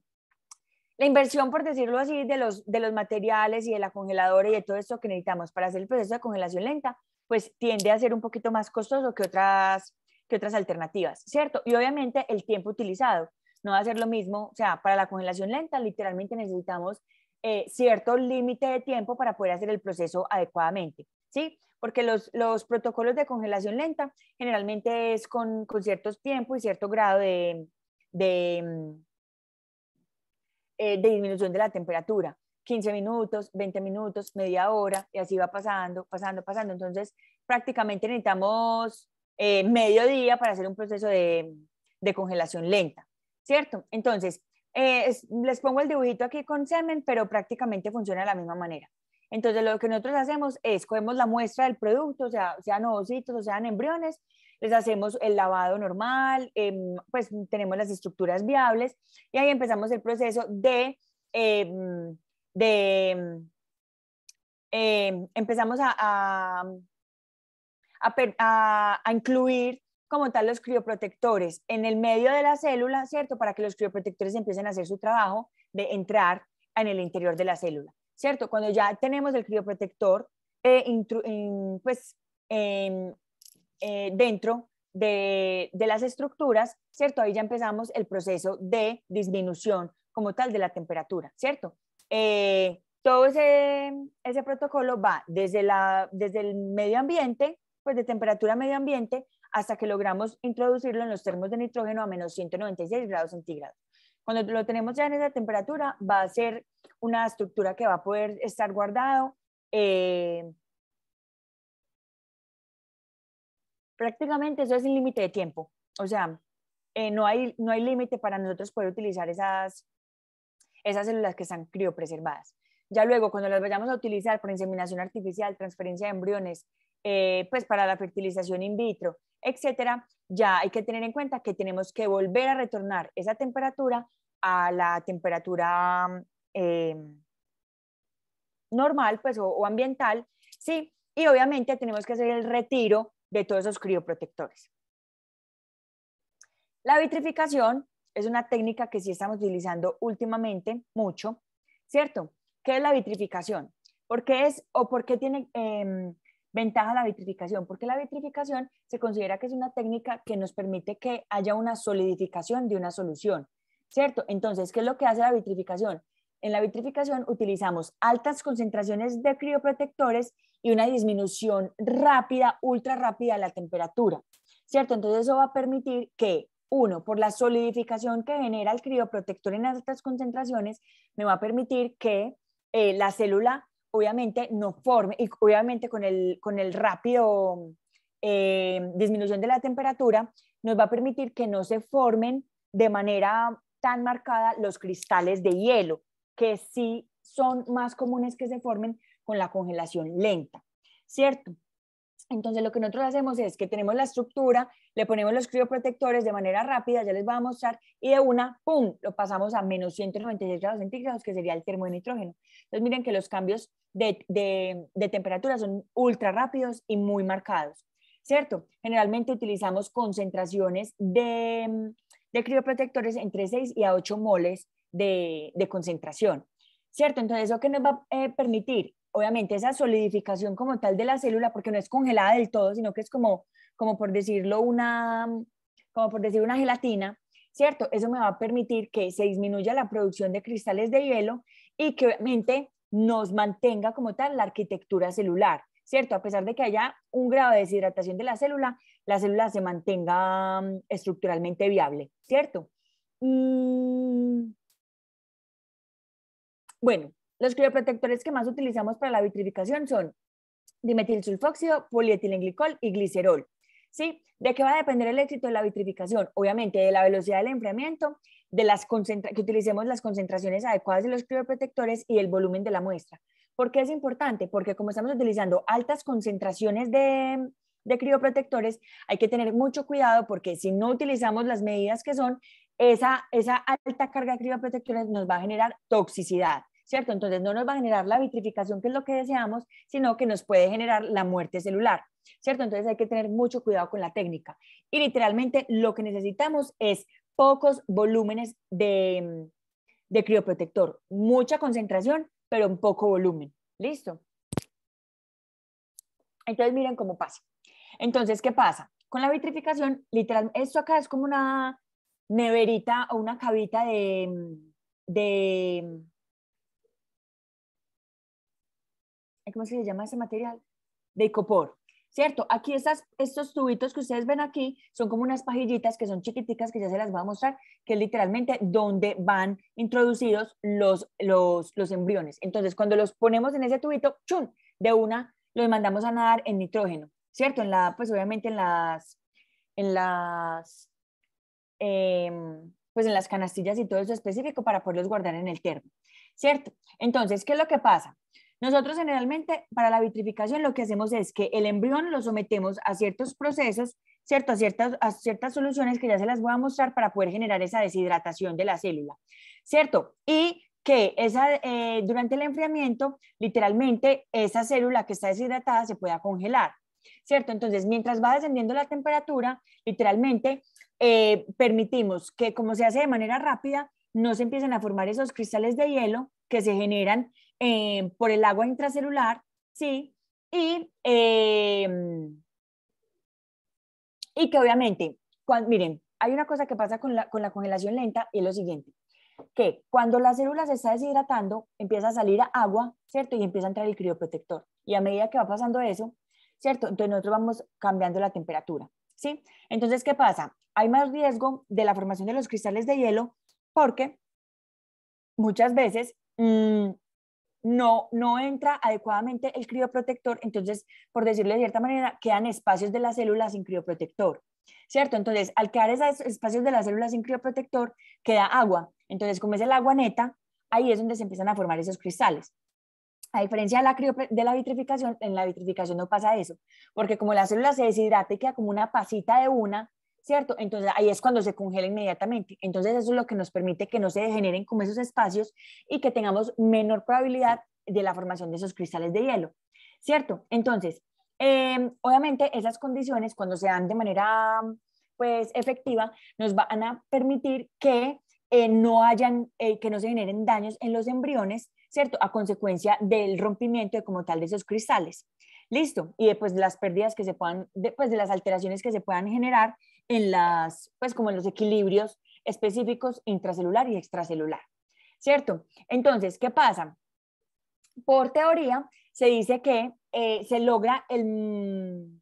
la inversión, por decirlo así, de los, de los materiales y de la congeladora y de todo esto que necesitamos para hacer el proceso de congelación lenta pues tiende a ser un poquito más costoso que otras, que otras alternativas, ¿cierto? Y obviamente el tiempo utilizado no va a ser lo mismo, o sea, para la congelación lenta literalmente necesitamos eh, cierto límite de tiempo para poder hacer el proceso adecuadamente, ¿sí? Porque los, protocolos de congelación lenta generalmente es con, con ciertos tiempos y cierto grado de, de mm, eh, disminución de la temperatura. 15 minutos, 20 minutos, media hora, y así va pasando, pasando, pasando. Entonces, prácticamente necesitamos eh, medio día para hacer un proceso de, congelación lenta, ¿cierto? Entonces, eh, les pongo el dibujito aquí con semen, pero prácticamente funciona de la misma manera. Entonces, lo que nosotros hacemos es, cogemos la muestra del producto, o sea, sean ovocitos o sean embriones, les hacemos el lavado normal, em, pues tenemos las estructuras viables y ahí empezamos el proceso de em, de mm, em, empezamos mm, a, a, incluir como tal los crioprotectores en el medio de la célula, ¿cierto? Para que los crioprotectores empiecen a hacer su trabajo de entrar en el interior de la célula, ¿cierto? Cuando ya tenemos el crioprotector eh, pues, em, eh, dentro de, de las estructuras, ¿cierto? Ahí ya empezamos el proceso de disminución como tal de la temperatura, ¿cierto? Eh, todo ese, ese protocolo va desde, la, desde el medio ambiente, pues de temperatura medio ambiente, hasta que logramos introducirlo en los termos de nitrógeno a menos 196 grados centígrados. Cuando lo tenemos ya en esa temperatura, va a ser una estructura que va a poder estar guardado eh, prácticamente eso es el límite de tiempo. O sea, eh, no hay, no hay límite para nosotros poder utilizar esas, esas células que están criopreservadas. Ya luego, cuando las vayamos a utilizar por inseminación artificial, transferencia de embriones, eh, pues para la fertilización in vitro, etcétera, ya hay que tener en cuenta que tenemos que volver a retornar esa temperatura a la temperatura eh, normal, pues, o, o ambiental, sí, y obviamente tenemos que hacer el retiro de todos esos crioprotectores. La vitrificación es una técnica que sí estamos utilizando últimamente mucho, ¿cierto? ¿Qué es la vitrificación? ¿Por qué es o por qué tiene em, ventaja la vitrificación? Porque la vitrificación se considera que es una técnica que nos permite que haya una solidificación de una solución, ¿cierto? Entonces, ¿qué es lo que hace la vitrificación? En la vitrificación utilizamos altas concentraciones de crioprotectores y una disminución rápida, ultra rápida de la temperatura, ¿cierto? Entonces eso va a permitir que uno, por la solidificación que genera el crioprotector en altas concentraciones, me va a permitir que eh, la célula obviamente no forme, y obviamente con el, con el rápido eh, disminución de la temperatura, nos va a permitir que no se formen de manera tan marcada los cristales de hielo, que sí son más comunes que se formen con la congelación lenta, ¿cierto? Entonces lo que nosotros hacemos es que tenemos la estructura, le ponemos los crioprotectores de manera rápida, ya les voy a mostrar, y de una, ¡pum!, lo pasamos a menos 196 grados centígrados, que sería el termo de nitrógeno. Entonces miren que los cambios de, de, temperatura son ultra rápidos y muy marcados, ¿cierto? Generalmente utilizamos concentraciones de, mm, crioprotectores entre 6 y a 8 moles de, concentración, ¿cierto? Entonces eso que nos va a eh, permitir obviamente esa solidificación como tal de la célula, porque no es congelada del todo, sino que es como, como por decirlo, una, como por decir una gelatina, ¿cierto? Eso me va a permitir que se disminuya la producción de cristales de hielo y que obviamente nos mantenga como tal la arquitectura celular, ¿cierto? A pesar de que haya un grado de deshidratación de la célula, la célula se mantenga mm, estructuralmente viable, ¿cierto? Mm. Bueno, los crioprotectores que más utilizamos para la vitrificación son dimetilsulfóxido, polietilenglicol y glicerol. ¿Sí? ¿De qué va a depender el éxito de la vitrificación? Obviamente de la velocidad del enfriamiento, de las que utilicemos las concentraciones adecuadas de los crioprotectores y el volumen de la muestra. ¿Por qué es importante? Porque como estamos utilizando altas concentraciones de, de crioprotectores, hay que tener mucho cuidado porque si no utilizamos las medidas que son, esa, esa alta carga de crioprotectores nos va a generar toxicidad. ¿cierto? Entonces no nos va a generar la vitrificación, que es lo que deseamos, sino que nos puede generar la muerte celular, ¿cierto? Entonces hay que tener mucho cuidado con la técnica. Y literalmente lo que necesitamos es pocos volúmenes de, de crioprotector, mucha concentración, pero un poco volumen. ¿Listo? Entonces miren cómo pasa. Entonces, ¿qué pasa? Con la vitrificación, literal, esto acá es como una neverita o una cavita de, de Eh, ¿cómo se llama ese material? De icopor, ¿cierto? Aquí estos tubitos que ustedes ven aquí son como unas pajillitas que son chiquiticas que ya se las voy a mostrar, que es literalmente donde van introducidos los, los, los embriones. Entonces, cuando los ponemos en ese tubito, ¡chun! De una los mandamos a nadar en nitrógeno, ¿cierto? En la, pues obviamente en las, en las, em, pues en las canastillas y todo eso específico para poderlos guardar en el termo, ¿cierto? Entonces, ¿qué es lo que pasa? Nosotros generalmente para la vitrificación lo que hacemos es que el embrión lo sometemos a ciertos procesos, ¿cierto? A ciertas, ciertas soluciones que ya se las voy a mostrar para poder generar esa deshidratación de la célula, ¿cierto? Y que esa, eh, durante el enfriamiento, literalmente, esa célula que está deshidratada se pueda congelar, ¿cierto? Entonces, mientras va descendiendo la temperatura, literalmente, eh, permitimos que, como se hace de manera rápida, no se empiecen a formar esos cristales de hielo que se generan eh, por el agua intracelular, ¿sí? Y, eh, y que obviamente, cuando, miren, hay una cosa que pasa con la, con la congelación lenta y es lo siguiente, que cuando la célula se está deshidratando, empieza a salir agua, ¿cierto? Y empieza a entrar el crioprotector. Y a medida que va pasando eso, ¿cierto? Entonces nosotros vamos cambiando la temperatura, ¿sí? Entonces, ¿qué pasa? Hay más riesgo de la formación de los cristales de hielo porque muchas veces mm, no, no entra adecuadamente el crioprotector, entonces, por decirlo de cierta manera, quedan espacios de la célula sin crioprotector, ¿cierto? Entonces, al quedar esos espacios de la célula sin crioprotector, queda agua. Entonces, como es el agua neta, ahí es donde se empiezan a formar esos cristales. A diferencia de la, vitrificación, en la vitrificación no pasa eso, porque como la célula se deshidrata y queda como una pasita de una, ¿cierto? Entonces ahí es cuando se congela inmediatamente. Entonces eso es lo que nos permite que no se degeneren como esos espacios y que tengamos menor probabilidad de la formación de esos cristales de hielo, ¿cierto? Entonces, em, obviamente esas condiciones cuando se dan de manera pues efectiva nos van a permitir que eh, no hayan, eh, que no se generen daños en los embriones, ¿cierto? A consecuencia del rompimiento como tal de esos cristales. Listo. Y después las pérdidas que se puedan, después de las alteraciones que se puedan generar en las, pues como en los equilibrios específicos intracelular y extracelular. ¿Cierto? Entonces, ¿qué pasa? Por teoría, se dice que eh, se logra el, mm,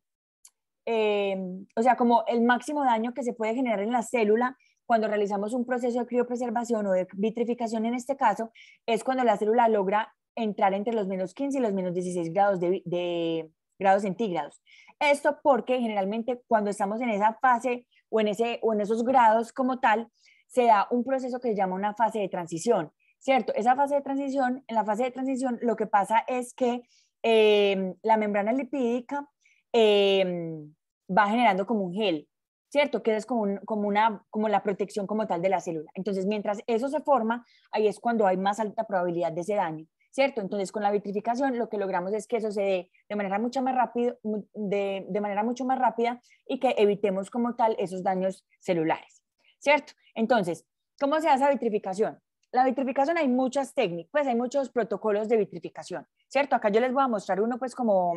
em, o sea, como el máximo daño que se puede generar en la célula cuando realizamos un proceso de criopreservación o de vitrificación en este caso, es cuando la célula logra entrar entre los menos 15 y los menos 16 grados de, grados centígrados. Esto porque generalmente cuando estamos en esa fase o en, ese, o en esos grados como tal, se da un proceso que se llama una fase de transición, ¿cierto? Esa fase de transición, en la fase de transición lo que pasa es que em, la membrana lipídica em, va generando como un gel, ¿cierto? Que es como, como, una, como la protección como tal de la célula. Entonces, mientras eso se forma, ahí es cuando hay más alta probabilidad de ese daño. ¿cierto? Entonces, con la vitrificación lo que logramos es que eso se dé de manera mucho más rápido, de, de manera mucho más rápida y que evitemos como tal esos daños celulares, ¿cierto? Entonces, ¿cómo se hace la vitrificación? La vitrificación hay muchas técnicas, pues hay muchos protocolos de vitrificación, ¿cierto? Acá yo les voy a mostrar uno pues como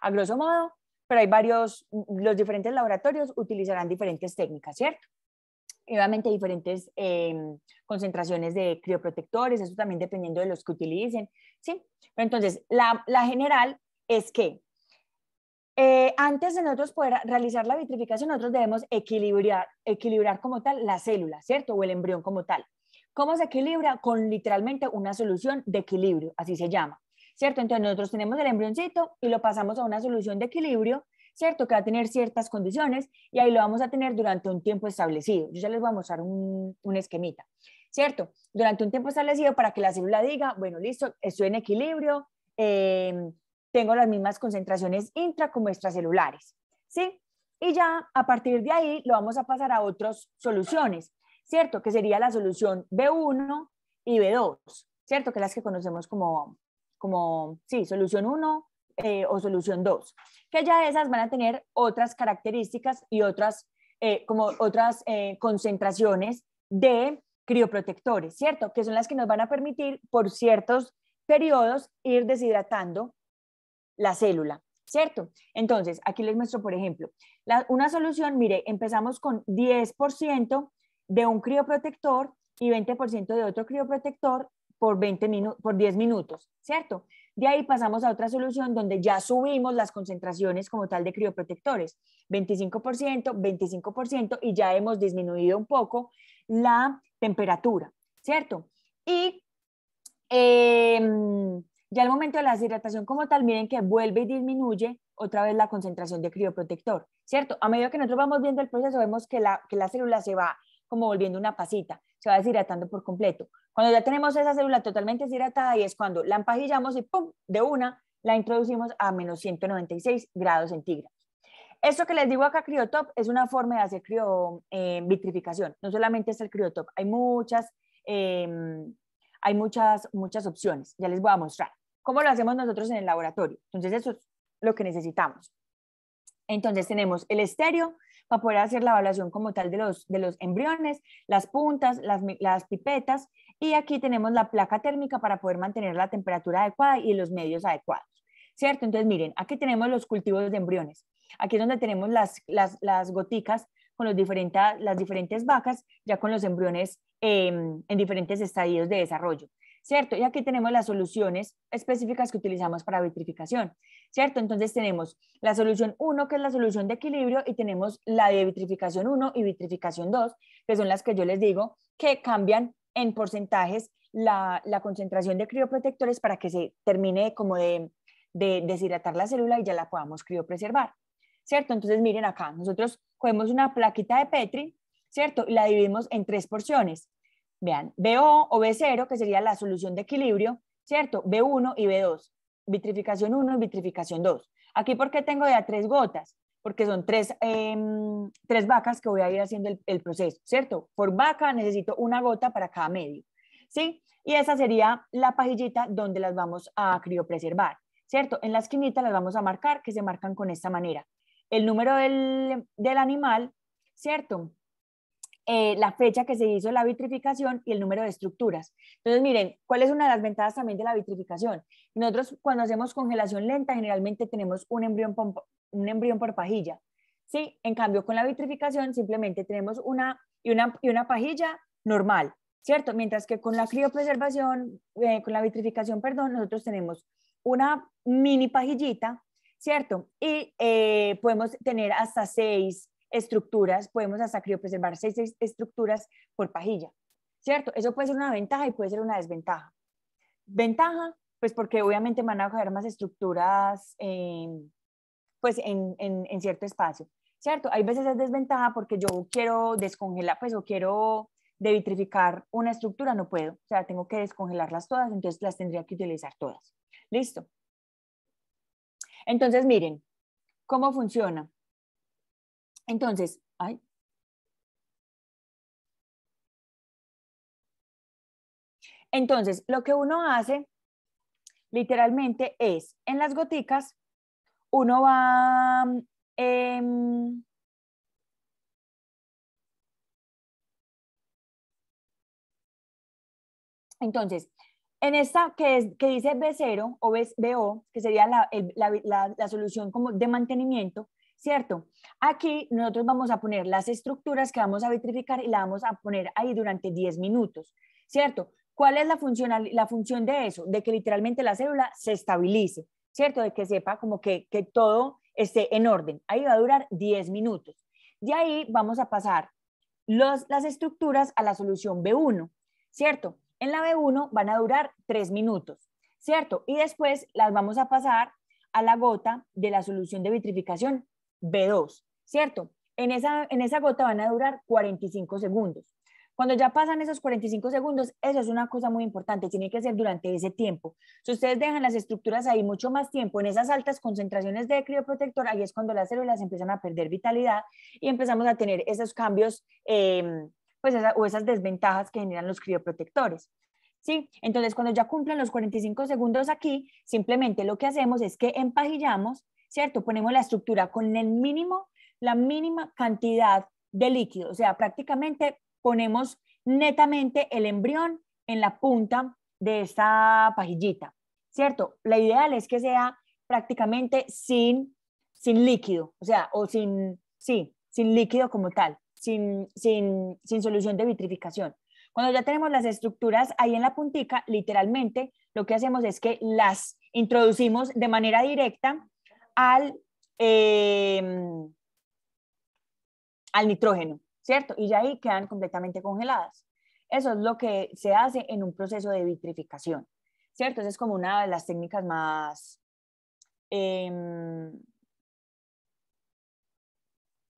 a grosso modo, pero hay varios, los diferentes laboratorios utilizarán diferentes técnicas, ¿cierto? obviamente diferentes em, concentraciones de crioprotectores, eso también dependiendo de los que utilicen, ¿sí? Pero entonces, la, general es que eh, antes de nosotros poder realizar la vitrificación, nosotros debemos equilibrar, equilibrar como tal la célula, ¿cierto? O el embrión como tal. ¿Cómo se equilibra? Con literalmente una solución de equilibrio, así se llama, ¿cierto? Entonces nosotros tenemos el embrioncito y lo pasamos a una solución de equilibrio ¿cierto? Que va a tener ciertas condiciones y ahí lo vamos a tener durante un tiempo establecido. Yo ya les voy a mostrar un, un esquemita, ¿cierto? Durante un tiempo establecido para que la célula diga, bueno, listo, estoy en equilibrio, em, tengo las mismas concentraciones intra como extracelulares, ¿sí? Y ya a partir de ahí lo vamos a pasar a otras soluciones, ¿cierto? Que sería la solución B1 y B2, ¿cierto? Que las que conocemos como, como sí, solución 1, eh, o solución 2, que ya esas van a tener otras características y otras, eh, como otras eh, concentraciones de crioprotectores, ¿cierto? Que son las que nos van a permitir por ciertos periodos ir deshidratando la célula, ¿cierto? Entonces, aquí les muestro, por ejemplo, una solución, mire, empezamos con 10% de un crioprotector y 20% de otro crioprotector por, 20 por 10 minutos, ¿cierto? De ahí pasamos a otra solución donde ya subimos las concentraciones como tal de crioprotectores, 25%, 25% y ya hemos disminuido un poco la temperatura, ¿cierto? Y em, ya al momento de la deshidratación como tal, miren que vuelve y disminuye otra vez la concentración de crioprotector, ¿cierto? A medida que nosotros vamos viendo el proceso, vemos que la célula se va como volviendo una pasita se va deshidratando por completo. Cuando ya tenemos esa célula totalmente deshidratada y es cuando la empajillamos y ¡pum! de una la introducimos a menos 196 grados centígrados. Esto que les digo acá, criotop, es una forma de hacer crio, eh, vitrificación. No solamente es el criotop, hay muchas, em, hay muchas, muchas opciones. Ya les voy a mostrar cómo lo hacemos nosotros en el laboratorio. Entonces, eso es lo que necesitamos. Entonces, tenemos el estéreo, para poder hacer la evaluación como tal de los, de los embriones, las puntas, las, pipetas y aquí tenemos la placa térmica para poder mantener la temperatura adecuada y los medios adecuados. ¿Cierto? Entonces, miren, aquí tenemos los cultivos de embriones. Aquí es donde tenemos las, las, goticas con las diferentes vacas, ya con los embriones em, en diferentes estadios de desarrollo. ¿Cierto? Y aquí tenemos las soluciones específicas que utilizamos para vitrificación. ¿cierto? Entonces tenemos la solución 1, que es la solución de equilibrio, y tenemos la de vitrificación 1 y vitrificación 2, que son las que yo les digo que cambian en porcentajes la, concentración de crioprotectores para que se termine como de, de deshidratar la célula y ya la podamos criopreservar, ¿cierto? Entonces miren acá, nosotros cogemos una plaquita de Petri, ¿cierto? Y la dividimos en tres porciones. Vean, BO o B0, que sería la solución de equilibrio, ¿cierto? B1 y B2 vitrificación 1 y vitrificación 2. Aquí, ¿por qué tengo ya tres gotas? Porque son tres, em, tres vacas que voy a ir haciendo el, proceso, ¿cierto? Por vaca necesito una gota para cada medio, ¿sí? Y esa sería la pajillita donde las vamos a criopreservar, ¿cierto? En la esquinita las vamos a marcar, que se marcan con esta manera. El número del, del animal, ¿cierto? Eh, la fecha que se hizo la vitrificación y el número de estructuras. Entonces, miren, ¿cuál es una de las ventajas también de la vitrificación? Nosotros cuando hacemos congelación lenta, generalmente tenemos un embrión, por, un embrión por pajilla. ¿sí? En cambio, con la vitrificación simplemente tenemos una y una, y una pajilla normal, ¿cierto? Mientras que con la criopreservación, eh, con la vitrificación, perdón, nosotros tenemos una mini pajillita, ¿cierto? Y eh, podemos tener hasta seis estructuras, podemos hasta criopreservar seis, estructuras por pajilla, ¿cierto? Eso puede ser una ventaja y puede ser una desventaja. Ventaja, pues porque obviamente van a coger más estructuras pues en, en, cierto espacio, ¿cierto? Hay veces es desventaja porque yo quiero descongelar, pues o quiero devitrificar una estructura, no puedo, o sea, tengo que descongelarlas todas, entonces las tendría que utilizar todas. Listo. Entonces, miren, ¿cómo funciona? Entonces, ay. Entonces, lo que uno hace literalmente es, en las goticas, uno va... Mm, em, entonces, en esta que, que dice B0 o BO, que sería la solución como de mantenimiento, ¿cierto? Aquí nosotros vamos a poner las estructuras que vamos a vitrificar y la vamos a poner ahí durante 10 minutos, ¿cierto? ¿Cuál es la, la función de eso? De que literalmente la célula se estabilice, ¿cierto? De que sepa como que, todo esté en orden. Ahí va a durar 10 minutos. De ahí vamos a pasar las estructuras a la solución B1, ¿cierto? En la B1 van a durar 3 minutos, ¿cierto? Y después las vamos a pasar a la gota de la solución de vitrificación B2, ¿cierto? En esa, en esa gota van a durar 45 segundos. Cuando ya pasan esos 45 segundos, eso es una cosa muy importante, tiene que ser durante ese tiempo. Si ustedes dejan las estructuras ahí mucho más tiempo, en esas altas concentraciones de crioprotector, ahí es cuando las células empiezan a perder vitalidad y empezamos a tener esos cambios em, pues o esas desventajas que generan los crioprotectores. ¿Sí? Entonces, cuando ya cumplen los 45 segundos aquí, simplemente lo que hacemos es que empajillamos ¿cierto? Ponemos la estructura con el mínimo, la mínima cantidad de líquido, o sea, prácticamente ponemos netamente el embrión en la punta de esta pajillita, ¿cierto? La ideal es que sea prácticamente sin, líquido, o sea, o sin, sí, sin líquido como tal, sin, sin solución de vitrificación. Cuando ya tenemos las estructuras ahí en la puntica, literalmente lo que hacemos es que las introducimos de manera directa al, em, al nitrógeno, ¿cierto? Y ya ahí quedan completamente congeladas. Eso es lo que se hace en un proceso de vitrificación, ¿cierto? Esa es como una de las técnicas más... Em,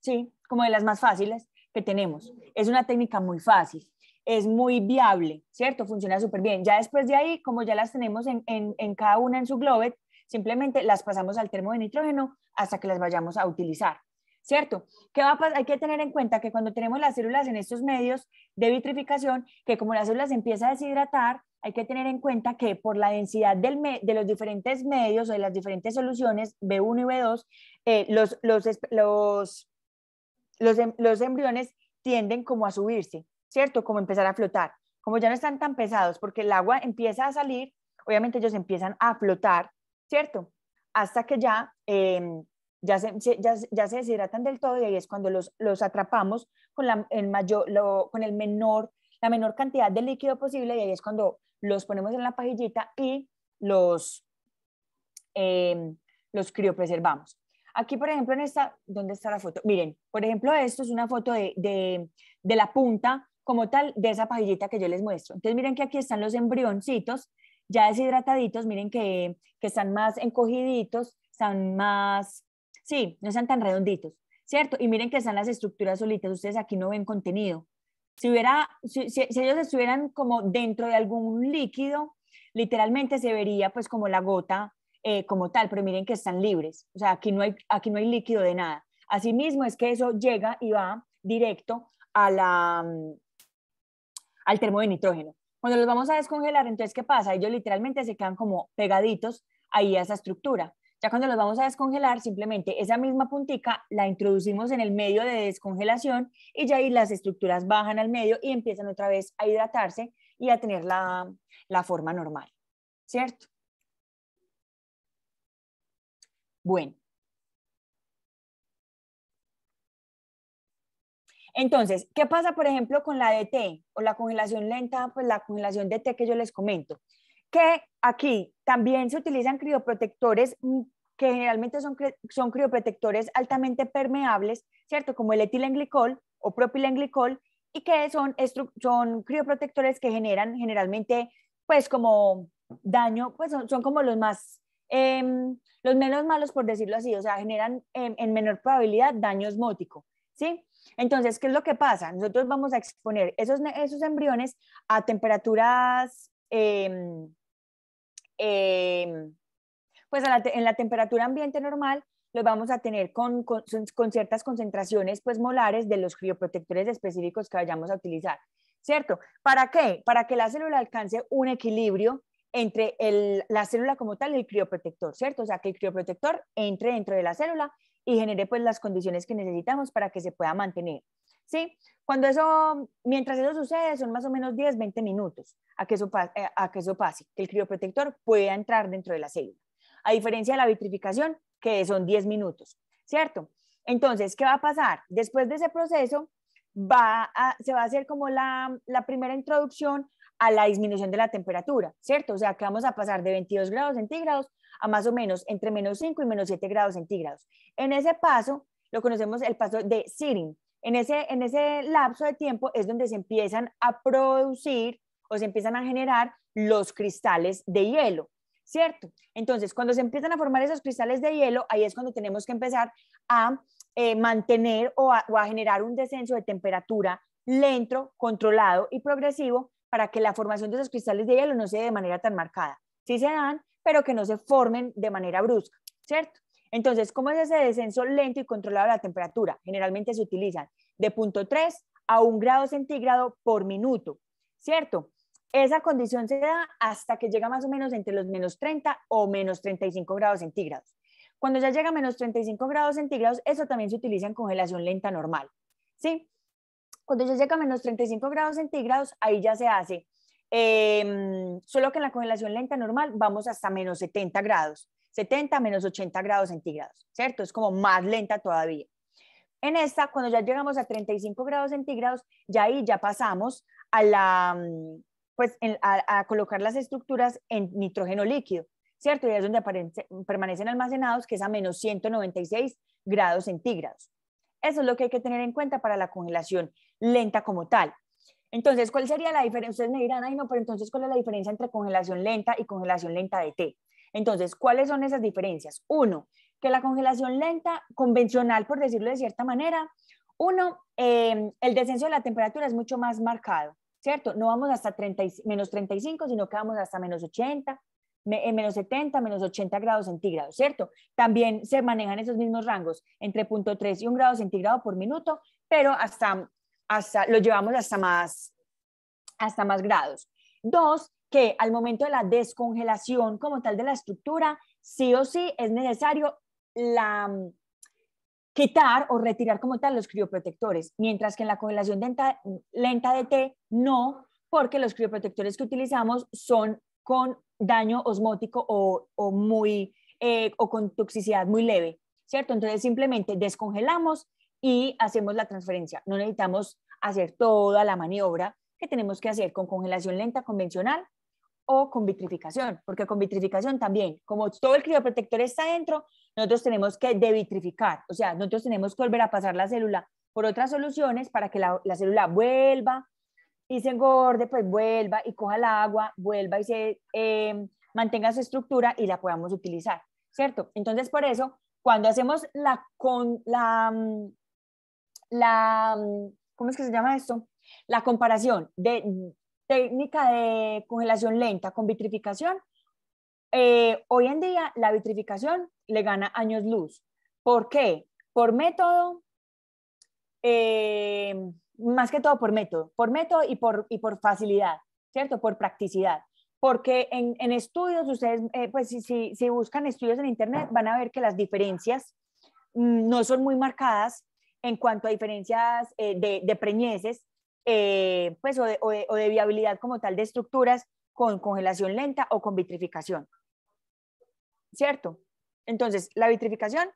sí, como de las más fáciles que tenemos. Es una técnica muy fácil, es muy viable, ¿cierto? Funciona súper bien. Ya después de ahí, como ya las tenemos en, en cada una en su globet, Simplemente las pasamos al termo de nitrógeno hasta que las vayamos a utilizar. ¿Cierto? ¿Qué va Hay que tener en cuenta que cuando tenemos las células en estos medios de vitrificación, que como las células empiezan a deshidratar, hay que tener en cuenta que por la densidad del de los diferentes medios o de las diferentes soluciones, B1 y B2, eh, los, los, em, los embriones tienden como a subirse, ¿cierto? Como empezar a flotar. Como ya no están tan pesados, porque el agua empieza a salir, obviamente ellos empiezan a flotar ¿cierto? Hasta que ya, em, ya, se, ya, se deshidratan del todo y ahí es cuando los, los atrapamos con, la, el mayor, lo, con el menor, la menor cantidad de líquido posible y ahí es cuando los ponemos en la pajillita y los, em, los criopreservamos. Aquí, por ejemplo, en esta, ¿dónde está la foto? Miren, por ejemplo, esto es una foto de, de, de la punta como tal de esa pajillita que yo les muestro. Entonces, miren que aquí están los embrioncitos ya deshidrataditos, miren que, que están más encogiditos, están más, sí, no están tan redonditos, ¿cierto? Y miren que están las estructuras solitas, ustedes aquí no ven contenido. Si, hubiera, si, ellos estuvieran como dentro de algún líquido, literalmente se vería pues como la gota eh, como tal, pero miren que están libres, o sea, aquí no, hay, aquí no hay líquido de nada. Asimismo es que eso llega y va directo a la, mm, al termo de nitrógeno. Cuando los vamos a descongelar, entonces, ¿qué pasa? Ellos literalmente se quedan como pegaditos ahí a esa estructura. Ya cuando los vamos a descongelar, simplemente esa misma puntica la introducimos en el medio de descongelación y ya ahí las estructuras bajan al medio y empiezan otra vez a hidratarse y a tener la, la forma normal, ¿cierto? Bueno, Entonces, ¿qué pasa, por ejemplo, con la DT o la congelación lenta, pues la congelación DT que yo les comento? Que aquí también se utilizan crioprotectores mm, que generalmente son, son crioprotectores altamente permeables, ¿cierto? Como el etilenglicol o propilenglicol, y que son, son crioprotectores que generan generalmente, pues como daño, pues son, como los más, em, los menos malos, por decirlo así, o sea, generan em, en menor probabilidad daño osmótico, ¿sí? Entonces, ¿qué es lo que pasa? Nosotros vamos a exponer esos, embriones a temperaturas, em, em, pues en la temperatura ambiente normal, los vamos a tener con, ciertas concentraciones pues molares de los crioprotectores específicos que vayamos a utilizar, ¿cierto? ¿Para qué? Para que la célula alcance un equilibrio entre la célula como tal y el crioprotector, ¿cierto? O sea, que el crioprotector entre dentro de la célula y genere pues las condiciones que necesitamos para que se pueda mantener. ¿Sí? Cuando eso, mientras eso sucede, son más o menos 10, 20 minutos a que eso, eh, a que eso pase, que el crioprotector pueda entrar dentro de la célula. A diferencia de la vitrificación, que son 10 minutos, ¿cierto? Entonces, ¿qué va a pasar? Después de ese proceso, va se va a hacer como la, la primera introducción a la disminución de la temperatura, ¿cierto? O sea, que vamos a pasar de 22 grados centígrados a más o menos entre menos 5 y menos 7 grados centígrados. En ese paso, lo conocemos el paso de searing. En ese, en ese lapso de tiempo es donde se empiezan a producir o se empiezan a generar los cristales de hielo. ¿cierto? Entonces, cuando se empiezan a formar esos cristales de hielo, ahí es cuando tenemos que empezar a eh, mantener o a, generar un descenso de temperatura lento, controlado y progresivo para que la formación de esos cristales de hielo no sea de manera tan marcada. Si se dan, pero que no se formen de manera brusca, ¿cierto? Entonces, ¿cómo es ese descenso lento y controlado de la temperatura? Generalmente se utilizan de 0.3 a 1 grado centígrado por minuto, ¿cierto? Esa condición se da hasta que llega más o menos entre los menos 30 o menos 35 grados centígrados. Cuando ya llega a menos 35 grados centígrados, eso también se utiliza en congelación lenta normal, ¿sí? Cuando ya llega a menos 35 grados centígrados, ahí ya se hace Em, solo que en la congelación lenta normal vamos hasta menos 70 grados, 70 menos 80 grados centígrados, ¿cierto? Es como más lenta todavía. En esta, cuando ya llegamos a 35 grados centígrados, ya ahí ya pasamos a, la, mm, pues, a, colocar las estructuras en nitrógeno líquido, ¿cierto? Y es donde permanecen almacenados, que es a menos 196 grados centígrados. Eso es lo que hay que tener en cuenta para la congelación lenta como tal. Entonces, ¿cuál sería la diferencia? Ustedes me dirán, ay, no, pero entonces, ¿cuál es la diferencia entre congelación lenta y congelación lenta de té? Entonces, ¿cuáles son esas diferencias? Uno, que la congelación lenta, convencional, por decirlo de cierta manera, uno, em, el descenso de la temperatura es mucho más marcado, ¿cierto? No vamos hasta menos 35, sino que vamos hasta menos 80, eh, menos 70, menos 80 grados centígrados, ¿cierto? También se manejan esos mismos rangos, entre 0.3 y 1 grado centígrado por minuto, pero hasta hasta, lo llevamos hasta más, hasta más grados. Dos, que al momento de la descongelación como tal de la estructura, sí o sí es necesario la, quitar o retirar como tal los crioprotectores, mientras que en la congelación lenta, lenta de té no, porque los crioprotectores que utilizamos son con daño osmótico o, muy, eh, o con toxicidad muy leve, ¿cierto? Entonces simplemente descongelamos, y hacemos la transferencia. No necesitamos hacer toda la maniobra que tenemos que hacer con congelación lenta convencional o con vitrificación, porque con vitrificación también, como todo el crioprotector está dentro, nosotros tenemos que devitrificar, o sea, nosotros tenemos que volver a pasar la célula por otras soluciones para que la, la célula vuelva y se engorde, pues vuelva y coja el agua, vuelva y se eh, mantenga su estructura y la podamos utilizar, ¿cierto? Entonces, por eso, cuando hacemos la, la mm, la, mm, ¿cómo es que se llama esto? La comparación de mm, técnica de congelación lenta con vitrificación. Eh, hoy en día la vitrificación le gana años luz. ¿Por qué? Por método, eh, más que todo por método, por método y por, por facilidad, ¿cierto? Por practicidad. Porque en, estudios, ustedes, eh, pues si buscan estudios en Internet, van a ver que las diferencias mm, no son muy marcadas en cuanto a diferencias eh, de, preñeces, eh, pues, o de, viabilidad como tal de estructuras con congelación lenta o con vitrificación. ¿Cierto? Entonces, la vitrificación,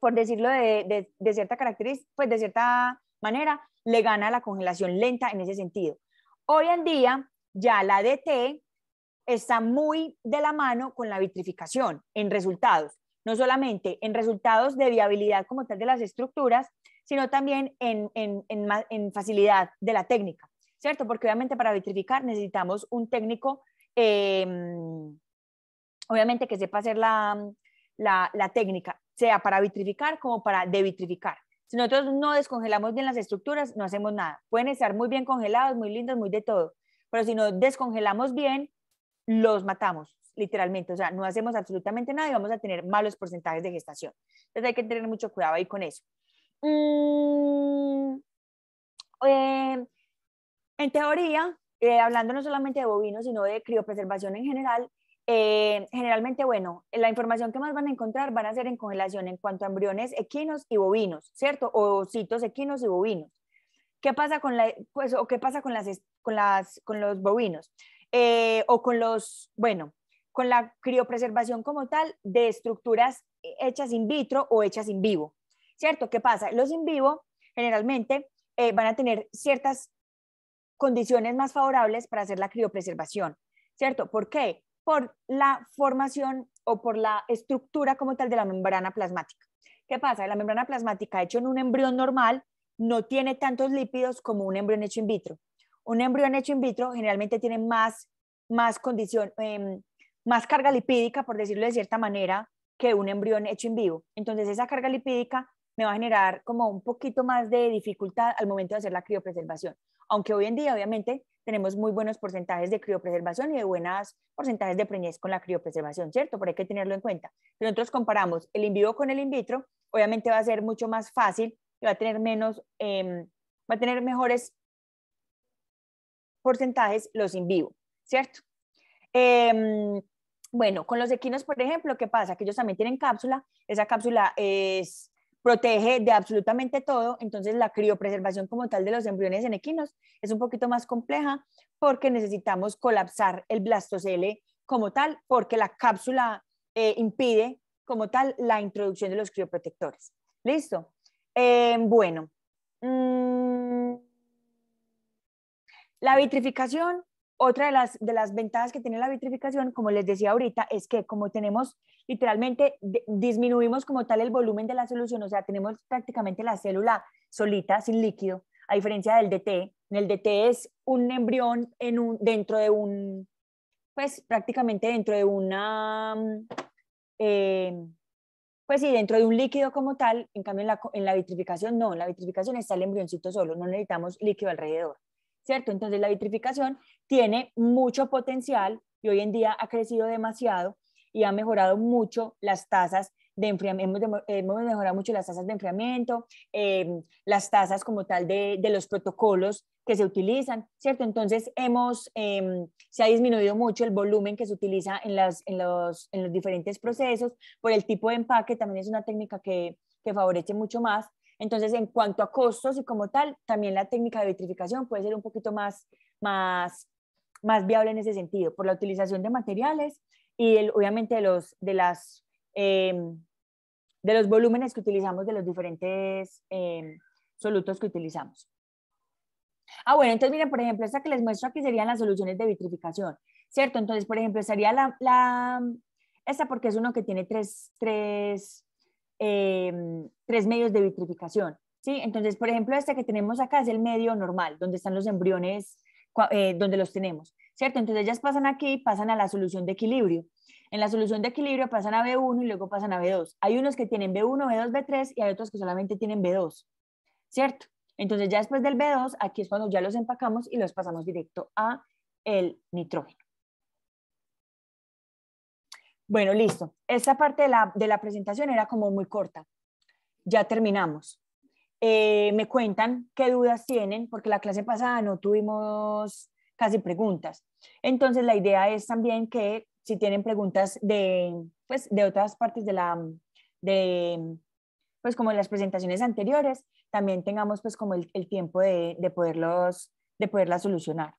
por decirlo de, cierta característica, pues de cierta manera, le gana a la congelación lenta en ese sentido. Hoy en día, ya la DT está muy de la mano con la vitrificación en resultados no solamente en resultados de viabilidad como tal de las estructuras, sino también en, facilidad de la técnica, ¿cierto? Porque obviamente para vitrificar necesitamos un técnico, em, obviamente que sepa hacer la, la técnica, sea para vitrificar como para devitrificar. Si nosotros no descongelamos bien las estructuras, no hacemos nada. Pueden estar muy bien congelados, muy lindos, muy de todo. Pero si no descongelamos bien, los matamos literalmente, o sea, no hacemos absolutamente nada y vamos a tener malos porcentajes de gestación. Entonces hay que tener mucho cuidado ahí con eso. Mm, eh, en teoría, eh, hablando no solamente de bovinos, sino de criopreservación en general, eh, generalmente, bueno, la información que más van a encontrar van a ser en congelación en cuanto a embriones equinos y bovinos, ¿cierto? O citos equinos y bovinos. ¿Qué pasa con, la, pues, o qué pasa con, las, con, las, con los bovinos? o con los, bueno, con la criopreservación como tal de estructuras hechas in vitro o hechas in vivo. ¿Cierto? ¿Qué pasa? Los in vivo generalmente eh, van a tener ciertas condiciones más favorables para hacer la criopreservación. ¿Cierto? ¿Por qué? Por la formación o por la estructura como tal de la membrana plasmática. ¿Qué pasa? La membrana plasmática hecho en un embrión normal no tiene tantos lípidos como un embrión hecho in vitro. Un embrión hecho in vitro generalmente tiene más, más condición, em, más carga lipídica, por decirlo de cierta manera, que un embrión hecho en vivo. Entonces esa carga lipídica me va a generar como un poquito más de dificultad al momento de hacer la criopreservación. Aunque hoy en día, obviamente, tenemos muy buenos porcentajes de criopreservación y de buenas porcentajes de preñez con la criopreservación, ¿cierto? Pero hay que tenerlo en cuenta. Si nosotros comparamos el in vivo con el in vitro, obviamente va a ser mucho más fácil y va a tener menos, em, va a tener mejores porcentajes los in vivo, ¿cierto? Em, bueno, con los equinos, por ejemplo, ¿qué pasa? Que ellos también tienen cápsula. Esa cápsula es, protege de absolutamente todo. Entonces, la criopreservación como tal de los embriones en equinos es un poquito más compleja porque necesitamos colapsar el blastocele como tal, porque la cápsula eh, impide como tal la introducción de los crioprotectores. ¿Listo? Eh, bueno. Mm, la vitrificación otra de las, de las ventajas que tiene la vitrificación, como les decía ahorita, es que como tenemos literalmente, disminuimos como tal el volumen de la solución, o sea, tenemos prácticamente la célula solita, sin líquido, a diferencia del DT. En el DT es un embrión en un, dentro de un, pues prácticamente dentro de una, mm, eh, pues dentro de un líquido como tal, en cambio en la, vitrificación no, en la vitrificación está el embrioncito solo, no necesitamos líquido alrededor. ¿cierto? Entonces la vitrificación tiene mucho potencial y hoy en día ha crecido demasiado y ha mejorado mucho las tasas de enfriamiento, hemos, mejorado mucho las tasas de enfriamiento, em, las tasas como tal de, los protocolos que se utilizan, ¿cierto? Entonces hemos, em, se ha disminuido mucho el volumen que se utiliza en, las, en, los, en los diferentes procesos, por el tipo de empaque también es una técnica que, que favorece mucho más entonces, en cuanto a costos y como tal, también la técnica de vitrificación puede ser un poquito más, más, más viable en ese sentido, por la utilización de materiales y el, obviamente de los, de, las, em, de los volúmenes que utilizamos, de los diferentes em, solutos que utilizamos. Ah, bueno, entonces miren, por ejemplo, esta que les muestro aquí serían las soluciones de vitrificación, ¿cierto? Entonces, por ejemplo, sería la, la esta porque es uno que tiene tres, tres Em, tres medios de vitrificación. ¿sí? Entonces, por ejemplo, este que tenemos acá es el medio normal, donde están los embriones, eh, donde los tenemos, ¿cierto? Entonces ellas pasan aquí, y pasan a la solución de equilibrio. En la solución de equilibrio pasan a B1 y luego pasan a B2. Hay unos que tienen B1, B2, B3 y hay otros que solamente tienen B2, ¿cierto? Entonces ya después del B2, aquí es cuando ya los empacamos y los pasamos directo a el nitrógeno. Bueno, listo. Esta parte de la, presentación era como muy corta. Ya terminamos. Eh, me cuentan qué dudas tienen, porque la clase pasada no tuvimos casi preguntas. Entonces, la idea es también que si tienen preguntas de, pues, de otras partes de la, pues como las presentaciones anteriores, también tengamos pues como el, tiempo de, poderlos, de poderlas solucionar.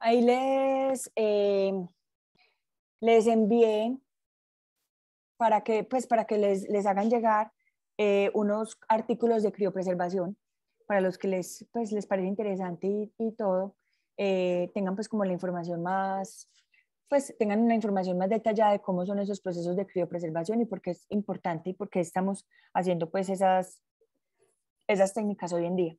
Ahí les, eh, les envié para que, pues, para que les, hagan llegar eh, unos artículos de criopreservación para los que les, pues, les parece interesante y, todo, eh, tengan pues como la información más, pues tengan una información más detallada de cómo son esos procesos de criopreservación y por qué es importante y por qué estamos haciendo pues esas, esas técnicas hoy en día.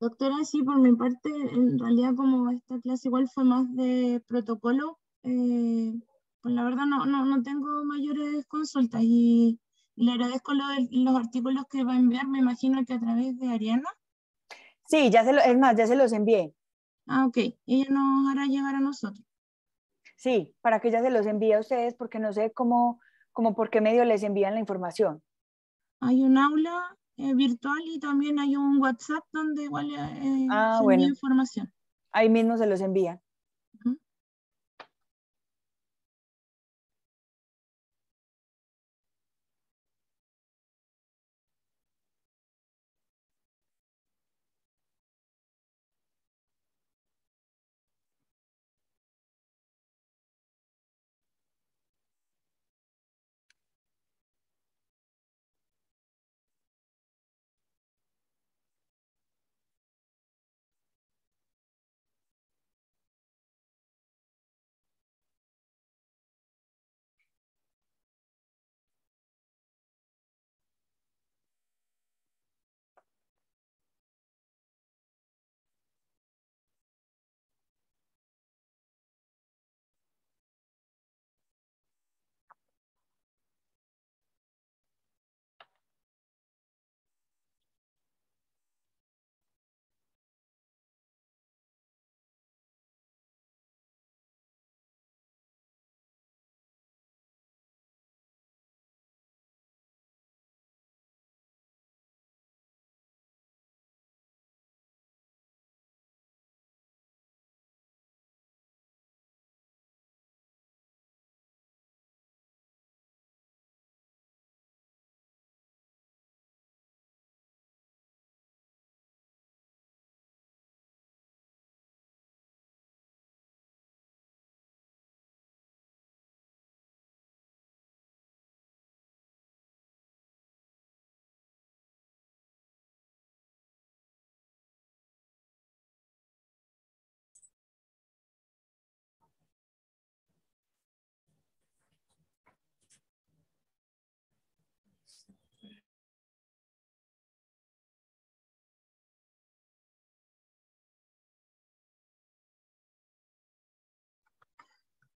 Doctora, sí, por mi parte, en realidad como esta clase igual fue más de protocolo, eh, pues la verdad no, no, tengo mayores consultas y le agradezco los artículos que va a enviar, me imagino que a través de Ariana. Sí, ya se es más, ya se los envié. Ah, ok, ella nos hará llegar a nosotros. Sí, para que ya se los envíe a ustedes porque no sé cómo, cómo por qué medio les envían la información. Hay un aula eh, virtual y también hay un WhatsApp donde igual eh, ah, información. Ahí mismo se los envía.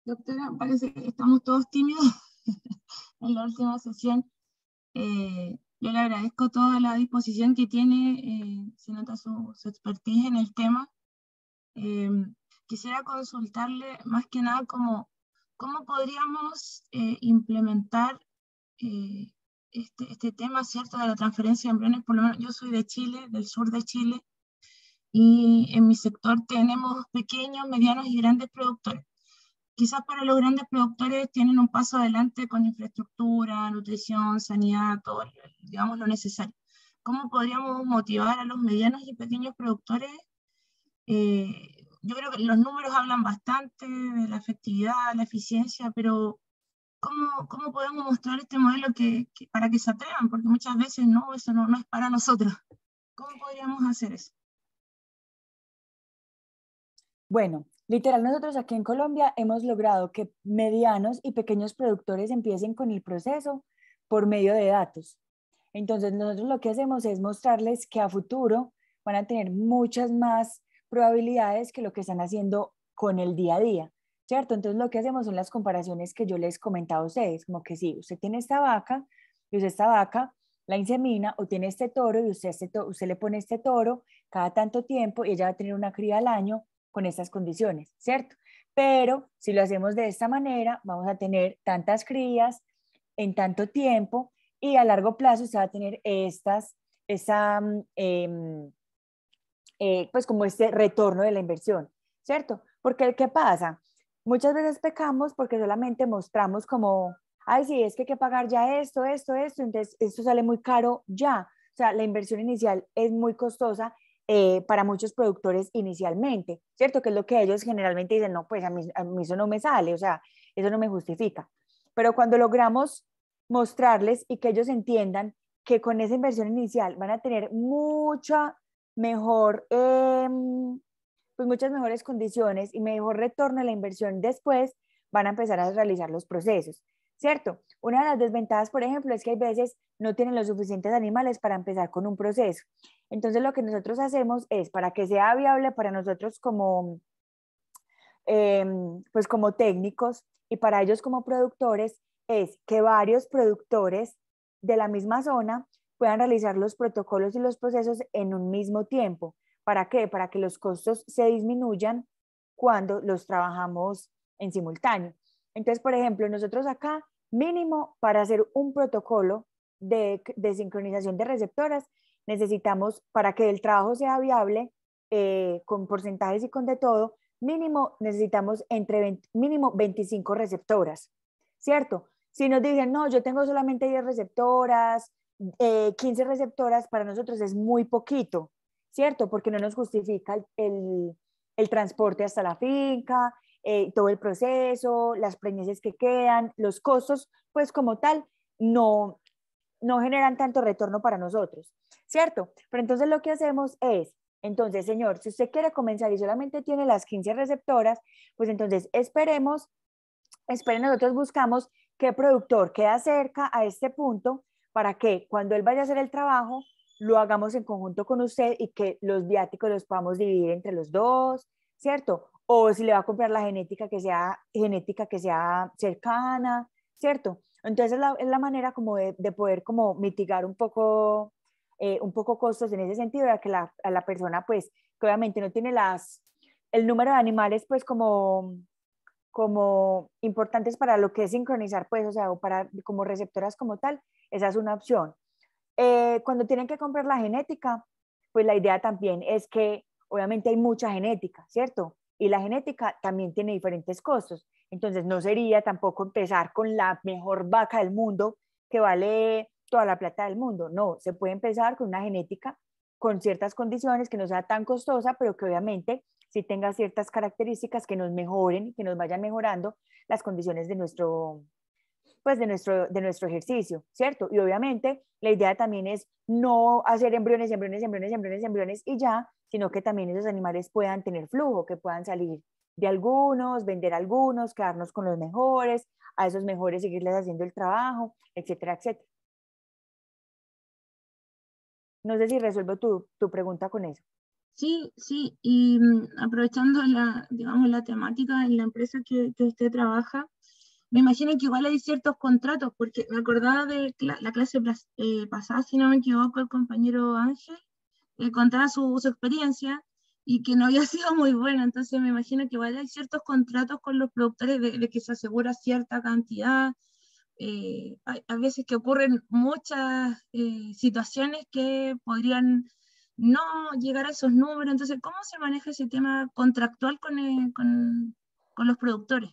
Doctora, parece que estamos todos tímidos en la última sesión. Eh, yo le agradezco toda la disposición que tiene, eh, se nota su, su, expertise en el tema. Eh, quisiera consultarle más que nada cómo, cómo podríamos implementar este, este, tema, ¿cierto?, de la transferencia de embriones. Por lo menos yo soy de Chile, del sur de Chile, y en mi sector tenemos pequeños, medianos y grandes productores quizás para los grandes productores tienen un paso adelante con infraestructura, nutrición, sanidad, todo, digamos, lo necesario. ¿Cómo podríamos motivar a los medianos y pequeños productores? Eh, yo creo que los números hablan bastante de la efectividad, la eficiencia, pero ¿cómo, podemos mostrar este modelo para que se atrevan? Porque muchas veces no, eso no, no es para nosotros. ¿Cómo podríamos hacer eso? Bueno, Literal, nosotros aquí en Colombia hemos logrado que medianos y pequeños productores empiecen con el proceso por medio de datos. Entonces, nosotros lo que hacemos es mostrarles que a futuro van a tener muchas más probabilidades que lo que están haciendo con el día a día, ¿cierto? Entonces, lo que hacemos son las comparaciones que yo les comentaba a ustedes, como que si usted tiene esta vaca y usted esta vaca la insemina o tiene este toro y usted, este usted le pone este toro cada tanto tiempo y ella va a tener una cría al año, con estas condiciones, ¿cierto? Pero si lo hacemos de esta manera, vamos a tener tantas crías en tanto tiempo y a largo plazo se va a tener estas, esa, mm, em, eh, pues como este retorno de la inversión, ¿cierto? Porque ¿qué pasa? Muchas veces pecamos porque solamente mostramos como, ay, sí, es que hay que pagar ya esto, esto, esto, entonces esto sale muy caro ya. O sea, la inversión inicial es muy costosa eh, para muchos productores inicialmente, ¿cierto? Que es lo que ellos generalmente dicen, no, pues a mí, eso no me sale, o sea, eso no me justifica. Pero cuando logramos mostrarles y que ellos entiendan que con esa inversión inicial van a tener mucha mejor, em, pues muchas mejores condiciones y mejor retorno a la inversión después, van a empezar a realizar los procesos. ¿cierto? Una de las desventajas, por ejemplo, es que hay veces no tienen los suficientes animales para empezar con un proceso. Entonces, lo que nosotros hacemos es, para que sea viable para nosotros como, em, pues como técnicos y para ellos como productores, es que varios productores de la misma zona puedan realizar los protocolos y los procesos en un mismo tiempo. ¿Para qué? Para que los costos se disminuyan cuando los trabajamos en simultáneo. Entonces, por ejemplo, nosotros acá mínimo para hacer un protocolo de, sincronización de receptoras, necesitamos para que el trabajo sea viable, eh, con porcentajes y con de todo, mínimo necesitamos entre mínimo 25 receptoras, ¿cierto? Si nos dicen, no, yo tengo solamente 10 receptoras, 15 eh, receptoras, para nosotros es muy poquito, ¿cierto? Porque no nos justifica el, el, el, transporte hasta la finca, eh, todo el proceso, las preñeces que quedan, los costos, pues como tal, no, no generan tanto retorno para nosotros, ¿cierto? Pero entonces lo que hacemos es, entonces, señor, si usted quiere comenzar y solamente tiene las 15 receptoras, pues entonces esperemos, esperen, nosotros buscamos qué productor queda cerca a este punto para que cuando él vaya a hacer el trabajo, lo hagamos en conjunto con usted y que los viáticos los podamos dividir entre los dos, ¿cierto? o si le va a comprar la genética que sea, genética que sea cercana, ¿cierto? Entonces es la, la manera como de, poder como mitigar un poco, eh, un poco costos en ese sentido, ya que la, a la persona pues que obviamente no tiene las, el número de animales pues como, como importantes para lo que es sincronizar pues, o sea, para como receptoras como tal, esa es una opción. Eh, cuando tienen que comprar la genética, pues la idea también es que obviamente hay mucha genética, ¿cierto? y la genética también tiene diferentes costos. Entonces, no sería tampoco empezar con la mejor vaca del mundo que vale toda la plata del mundo. No, se puede empezar con una genética con ciertas condiciones que no sea tan costosa, pero que obviamente sí tenga ciertas características que nos mejoren, que nos vayan mejorando las condiciones de nuestro, pues de nuestro, de nuestro ejercicio, ¿cierto? Y obviamente la idea también es no hacer embriones, embriones, embriones, embriones, embriones y ya, sino que también esos animales puedan tener flujo, que puedan salir de algunos, vender algunos, quedarnos con los mejores, a esos mejores seguirles haciendo el trabajo, etcétera, etcétera. No sé si resuelvo tu, tu pregunta con eso. Sí, sí, y mm, aprovechando la, digamos, la temática en la empresa que, que usted trabaja, me imagino que igual hay ciertos contratos, porque me acordaba de la, clase eh, pasada, si no me equivoco, el compañero Ángel le eh, contaba su, experiencia y que no había sido muy buena, entonces me imagino que igual hay ciertos contratos con los productores de, que se asegura cierta cantidad. Eh, hay, veces que ocurren muchas eh, situaciones que podrían no llegar a esos números, entonces, ¿cómo se maneja ese tema contractual con los productores?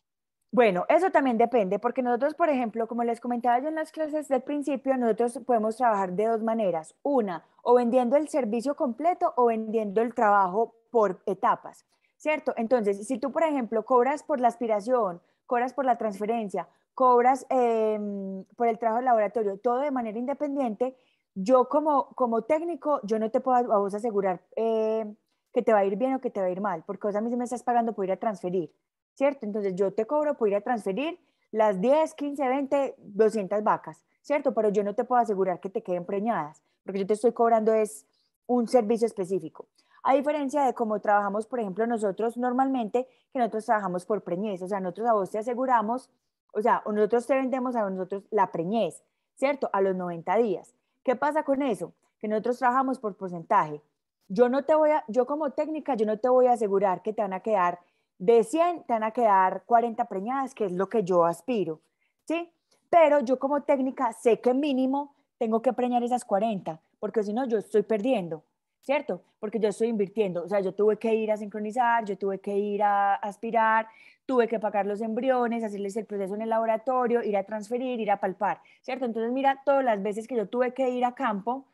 Bueno, eso también depende, porque nosotros, por ejemplo, como les comentaba yo en las clases del principio, nosotros podemos trabajar de dos maneras. Una, o vendiendo el servicio completo o vendiendo el trabajo por etapas, ¿cierto? Entonces, si tú, por ejemplo, cobras por la aspiración, cobras por la transferencia, cobras em, por el trabajo de laboratorio, todo de manera independiente, yo como, como técnico, yo no te puedo asegurar eh, que te va a ir bien o que te va a ir mal, porque vos a mí me estás pagando por ir a transferir. ¿cierto? Entonces yo te cobro por ir a transferir las 10, 15, 20, 200 vacas, ¿cierto? Pero yo no te puedo asegurar que te queden preñadas, porque yo te estoy cobrando es un servicio específico. A diferencia de cómo trabajamos, por ejemplo, nosotros normalmente, que nosotros trabajamos por preñez, o sea, nosotros a vos te aseguramos, o sea, nosotros te vendemos a nosotros la preñez, ¿cierto? A los 90 días. ¿Qué pasa con eso? Que nosotros trabajamos por porcentaje. Yo no te voy a, yo como técnica, yo no te voy a asegurar que te van a quedar de 100 te van a quedar 40 preñadas, que es lo que yo aspiro, ¿sí? Pero yo como técnica sé que mínimo tengo que preñar esas 40, porque si no yo estoy perdiendo, ¿cierto? Porque yo estoy invirtiendo, o sea, yo tuve que ir a sincronizar, yo tuve que ir a aspirar, tuve que pagar los embriones, hacerles el proceso en el laboratorio, ir a transferir, ir a palpar, ¿cierto? Entonces mira todas las veces que yo tuve que ir a campo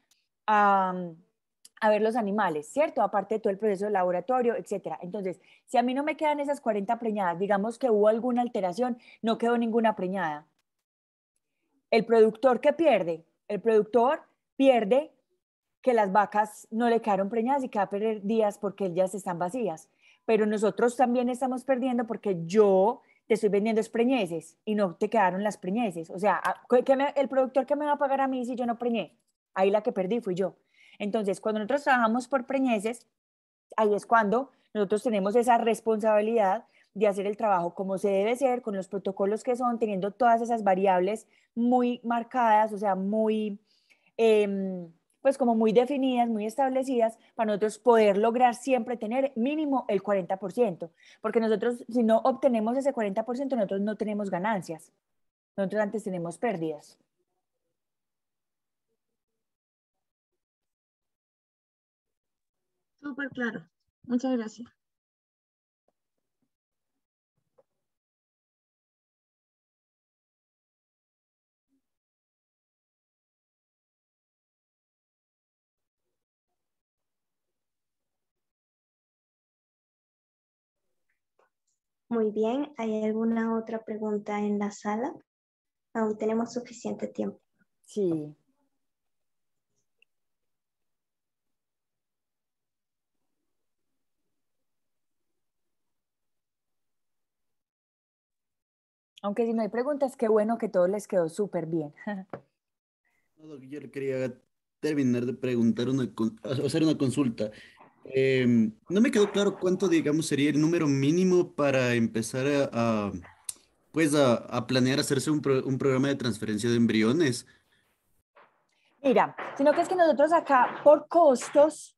a a ver los animales, ¿cierto? Aparte de todo el proceso de laboratorio, etcétera. Entonces, si a mí no me quedan esas 40 preñadas, digamos que hubo alguna alteración, no quedó ninguna preñada. El productor qué pierde, el productor pierde que las vacas no le quedaron preñadas y que va a perder días porque ellas están vacías. Pero nosotros también estamos perdiendo porque yo te estoy vendiendo preñeces y no te quedaron las preñeces. O sea, el productor que me va a pagar a mí si yo no preñé, ahí la que perdí fui yo. Entonces, cuando nosotros trabajamos por preñeces, ahí es cuando nosotros tenemos esa responsabilidad de hacer el trabajo como se debe ser, con los protocolos que son, teniendo todas esas variables muy marcadas, o sea, muy, em, pues como muy definidas, muy establecidas, para nosotros poder lograr siempre tener mínimo el 40%, porque nosotros si no obtenemos ese 40%, nosotros no tenemos ganancias, nosotros antes tenemos pérdidas. Súper claro. Muchas gracias. Muy bien, ¿hay alguna otra pregunta en la sala? Aún tenemos suficiente tiempo. Sí, Aunque si no hay preguntas, qué bueno que todo les quedó súper bien. yo quería terminar de preguntar, una, hacer una consulta. Em, no me quedó claro cuánto, digamos, sería el número mínimo para empezar a, pues a, planear hacerse un, un programa de transferencia de embriones. Mira, sino que es que nosotros acá por costos,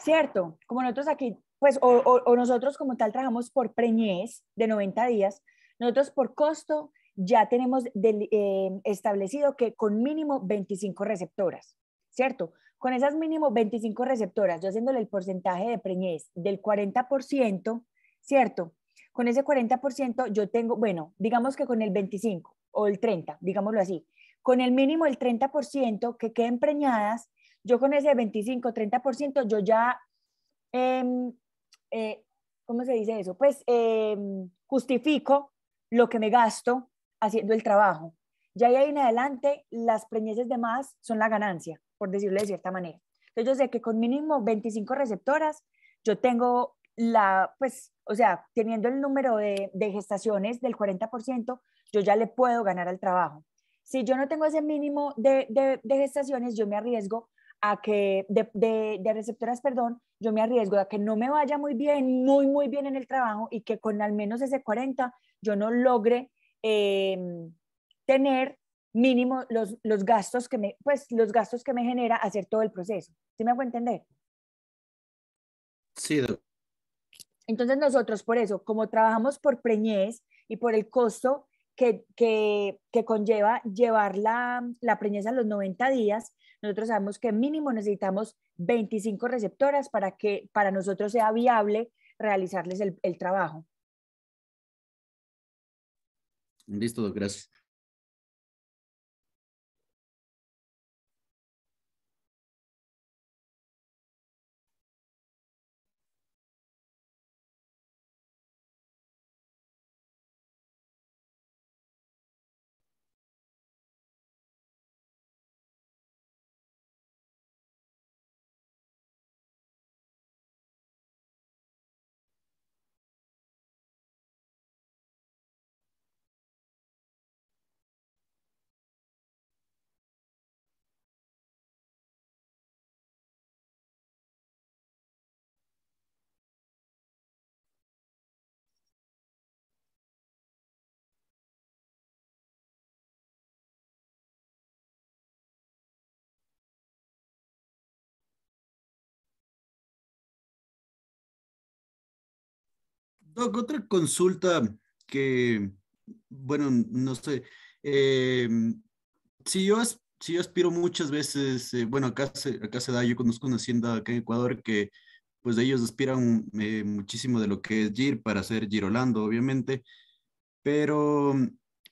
¿cierto? Como nosotros aquí, pues, o, o, o, nosotros como tal trabajamos por preñez de 90 días, nosotros por costo ya tenemos del, eh, establecido que con mínimo 25 receptoras, ¿cierto? Con esas mínimo 25 receptoras, yo haciéndole el porcentaje de preñez del 40%, ¿cierto? Con ese 40% yo tengo, bueno, digamos que con el 25 o el 30, digámoslo así, con el mínimo el 30% que queden preñadas, yo con ese 25, 30%, yo ya, em, eh, ¿cómo se dice eso? Pues em, justifico lo que me gasto haciendo el trabajo. Ya ahí en adelante, las preñeces de más son la ganancia, por decirlo de cierta manera. Entonces yo sé que con mínimo 25 receptoras, yo tengo la, pues, o sea, teniendo el número de, gestaciones del 40%, yo ya le puedo ganar al trabajo. Si yo no tengo ese mínimo de, gestaciones, yo me arriesgo a que, de, receptoras, perdón, yo me arriesgo a que no me vaya muy bien, muy, muy bien en el trabajo y que con al menos ese 40 yo no logre em, tener mínimo los, gastos que me, pues los gastos que me genera hacer todo el proceso. ¿Sí me hago entender? Sí. Doctor. Entonces nosotros por eso, como trabajamos por preñez y por el costo que, que, conlleva llevar la, preñez a los 90 días, nosotros sabemos que mínimo necesitamos 25 receptoras para que para nosotros sea viable realizarles el trabajo. Listo, gracias. otra consulta que, bueno, no sé. Eh, si, yo, si yo aspiro muchas veces, eh, bueno, acá se, acá se da, yo conozco una hacienda acá en Ecuador que pues ellos aspiran eh, muchísimo de lo que es GIR para hacer Girolando, obviamente, pero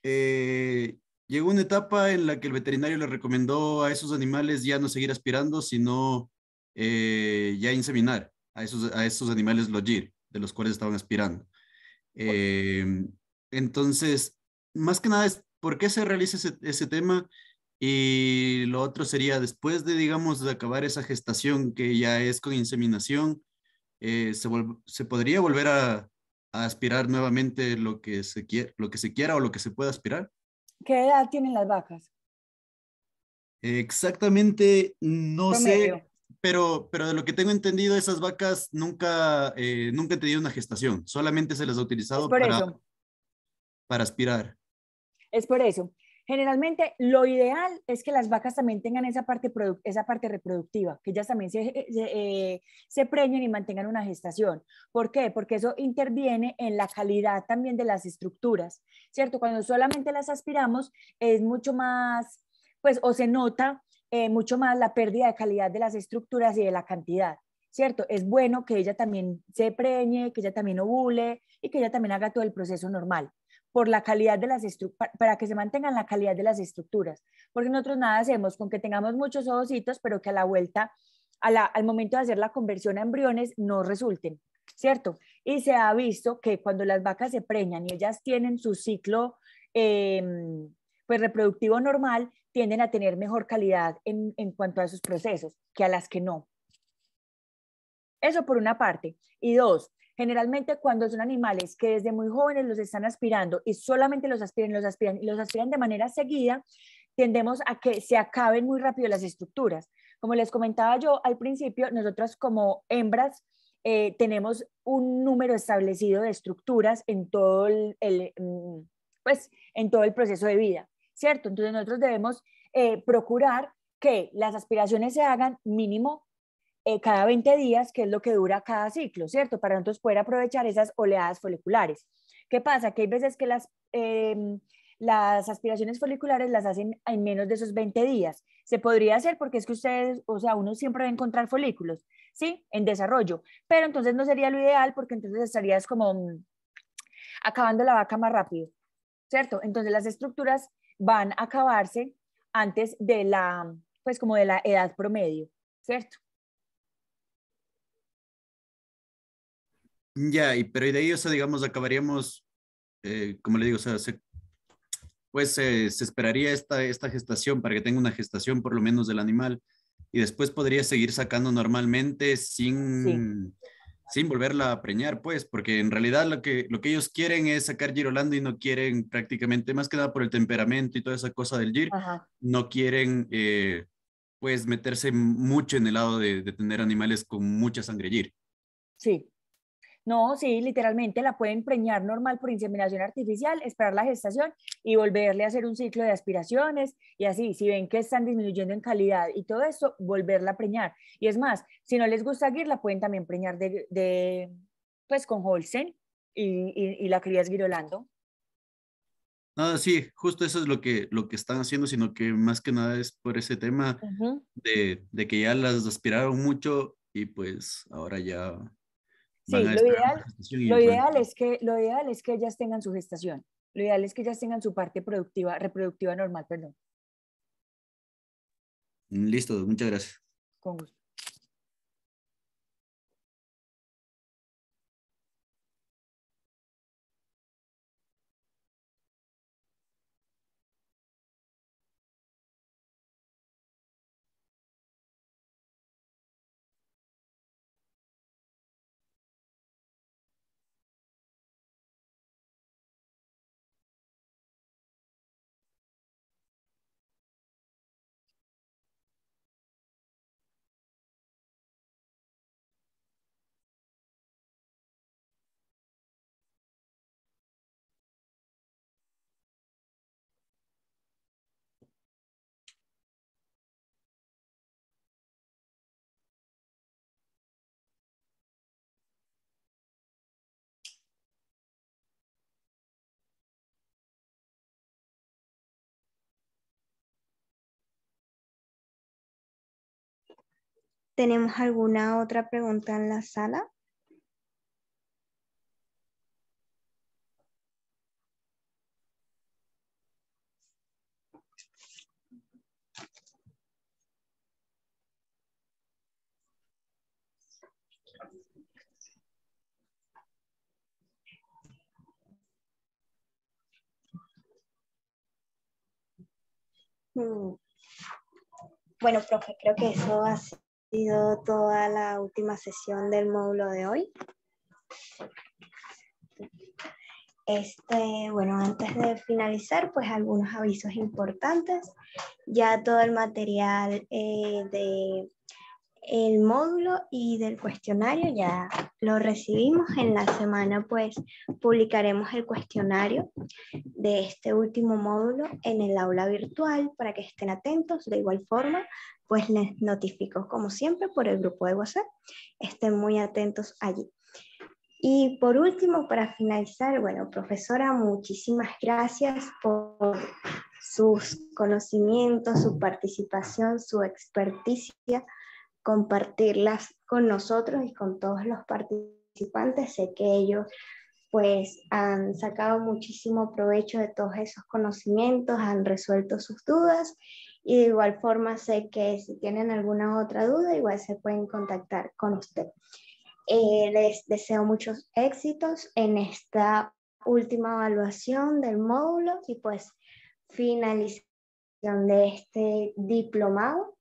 llegó una etapa en la que el veterinario le recomendó a esos animales ya no seguir aspirando, sino ya inseminar a esos, a esos animales los GIR de los cuales estaban aspirando. Em, entonces, más que nada es por qué se realiza ese, tema y lo otro sería después de, digamos, de acabar esa gestación que ya es con inseminación, eh, se, podría volver a, aspirar nuevamente lo que, se lo que se quiera o lo que se pueda aspirar. ¿Qué edad tienen las vacas? Exactamente, no sé pero, pero de lo que tengo entendido, esas vacas nunca, eh, nunca han tenido una gestación, solamente se las ha utilizado para, para aspirar. Es por eso. Generalmente lo ideal es que las vacas también tengan esa parte, esa parte reproductiva, que ellas también se, eh, se, eh, se, preñen y mantengan una gestación. ¿Por qué? Porque eso interviene en la calidad también de las estructuras, ¿cierto? Cuando solamente las aspiramos es mucho más, pues, o se nota eh, mucho más la pérdida de calidad de las estructuras y de la cantidad, ¿cierto? Es bueno que ella también se preñe, que ella también ovule y que ella también haga todo el proceso normal por la calidad de las para que se mantengan la calidad de las estructuras, porque nosotros nada hacemos con que tengamos muchos ovocitos, pero que a la vuelta, al momento de hacer la conversión a embriones, no resulten, ¿cierto? Y se ha visto que cuando las vacas se preñan y ellas tienen su ciclo em, pues reproductivo normal, tienden a tener mejor calidad en, cuanto a sus procesos que a las que no. Eso por una parte. Y dos, generalmente cuando son animales que desde muy jóvenes los están aspirando y solamente los aspiran, los aspiran y los aspiran de manera seguida, tendemos a que se acaben muy rápido las estructuras. Como les comentaba yo al principio, nosotros como hembras eh, tenemos un número establecido de estructuras en todo mm, pues, en todo el proceso de vida. ¿cierto? Entonces nosotros debemos eh, procurar que las aspiraciones se hagan mínimo eh, cada 20 días, que es lo que dura cada ciclo, ¿cierto? Para nosotros poder aprovechar esas oleadas foliculares. ¿Qué pasa? Que hay veces que las, em, las aspiraciones foliculares las hacen en menos de esos 20 días. Se podría hacer porque es que ustedes, o sea, uno siempre va a encontrar folículos, ¿sí? En desarrollo, pero entonces no sería lo ideal porque entonces estarías como mm, acabando la vaca más rápido, ¿cierto? Entonces las estructuras van a acabarse antes de la, pues como de la edad promedio, ¿cierto? Ya, y, pero de ahí, o digamos, acabaríamos, eh, como le digo, o sea, pues se esperaría esta, esta gestación para que tenga una gestación por lo menos del animal y después podría seguir sacando normalmente sin sin volverla a preñar, pues, porque en realidad lo que, lo que ellos quieren es sacar Girolando y no quieren prácticamente, más que nada por el temperamento y toda esa cosa del Gir, no quieren, eh, pues, meterse mucho en el lado de, de tener animales con mucha sangre Gir. Sí, no, sí, literalmente la pueden preñar normal por inseminación artificial, esperar la gestación y volverle a hacer un ciclo de aspiraciones y así, si ven que están disminuyendo en calidad y todo eso, volverla a preñar. Y es más, si no les gusta guir, la pueden también preñar de, pues con holsen y, la crías girolando. Nada, ah, sí, justo eso es lo que, lo que están haciendo, sino que más que nada es por ese tema de, de, que ya las aspiraron mucho y pues ahora ya Sí, lo ideal, es que, lo ideal es que ellas tengan su gestación. Lo ideal es que ellas tengan su parte productiva, reproductiva normal, perdón. Mm, listo, muchas gracias. Con gusto. ¿Tenemos alguna otra pregunta en la sala? Mm. Bueno, profe, creo que eso hace sido toda la última sesión del módulo de hoy. Este, bueno, antes de finalizar, pues algunos avisos importantes. Ya todo el material eh, de el módulo y del cuestionario ya lo recibimos. En la semana pues publicaremos el cuestionario de este último módulo en el aula virtual para que estén atentos. De igual forma, pues les notifico como siempre por el grupo de WhatsApp. Estén muy atentos allí. Y por último, para finalizar, bueno, profesora, muchísimas gracias por sus conocimientos, su participación, su experticia, compartirlas con nosotros y con todos los participantes. Sé que ellos pues han sacado muchísimo provecho de todos esos conocimientos, han resuelto sus dudas y de igual forma sé que si tienen alguna otra duda, igual se pueden contactar con usted. Eh, les deseo muchos éxitos en esta última evaluación del módulo y pues finalización de este diplomado.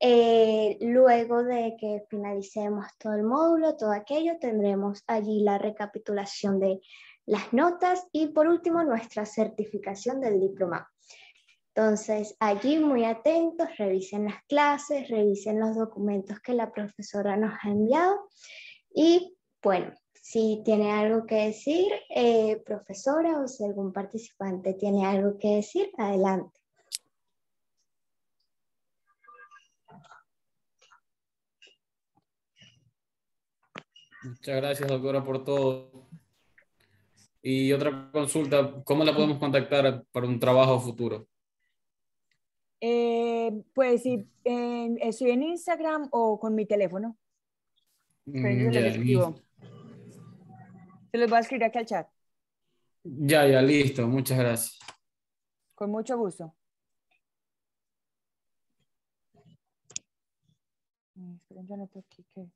Eh, luego de que finalicemos todo el módulo, todo aquello, tendremos allí la recapitulación de las notas y por último nuestra certificación del diplomado. Entonces, allí muy atentos, revisen las clases, revisen los documentos que la profesora nos ha enviado y bueno, si tiene algo que decir, eh, profesora, o si algún participante tiene algo que decir, adelante. Muchas gracias, doctora, por todo. Y otra consulta, ¿cómo la podemos contactar para un trabajo futuro? Eh, pues sí, mm. estoy en Instagram o con mi teléfono. Mm, ya, Se los voy a escribir aquí al chat. Ya, ya, listo. Muchas gracias. Con mucho gusto. Mm, esperen, no aquí que...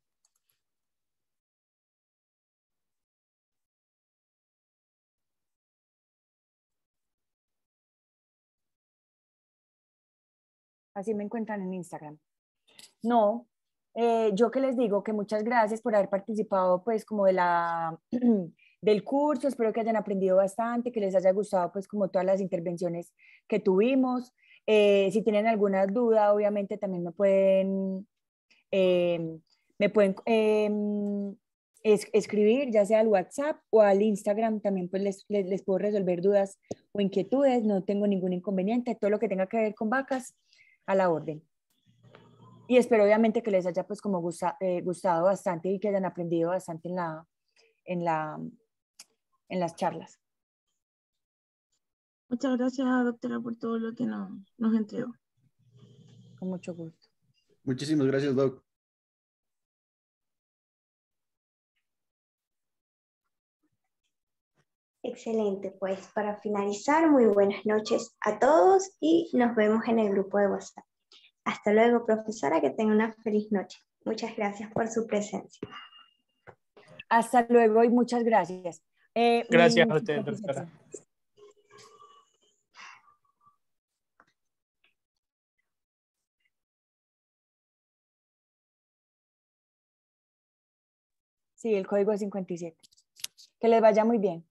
Así me encuentran en Instagram. No, eh, yo que les digo que muchas gracias por haber participado pues como de la del curso, espero que hayan aprendido bastante, que les haya gustado pues como todas las intervenciones que tuvimos. Eh, si tienen alguna duda, obviamente también me pueden, em, me pueden em, escribir, ya sea al WhatsApp o al Instagram, también pues les, les, puedo resolver dudas o inquietudes, no tengo ningún inconveniente, todo lo que tenga que ver con vacas, a la orden. Y espero obviamente que les haya pues como eh, gustado bastante y que hayan aprendido bastante en, la, en, la, en las charlas. Muchas gracias, doctora, por todo lo que nos, nos entregó. Con mucho gusto. Muchísimas gracias, doctor Excelente, pues para finalizar, muy buenas noches a todos y nos vemos en el grupo de WhatsApp. Hasta luego, profesora, que tenga una feliz noche. Muchas gracias por su presencia. Hasta luego y muchas gracias. Eh, gracias a ustedes profesora. Sí, el código 57. Que les vaya muy bien.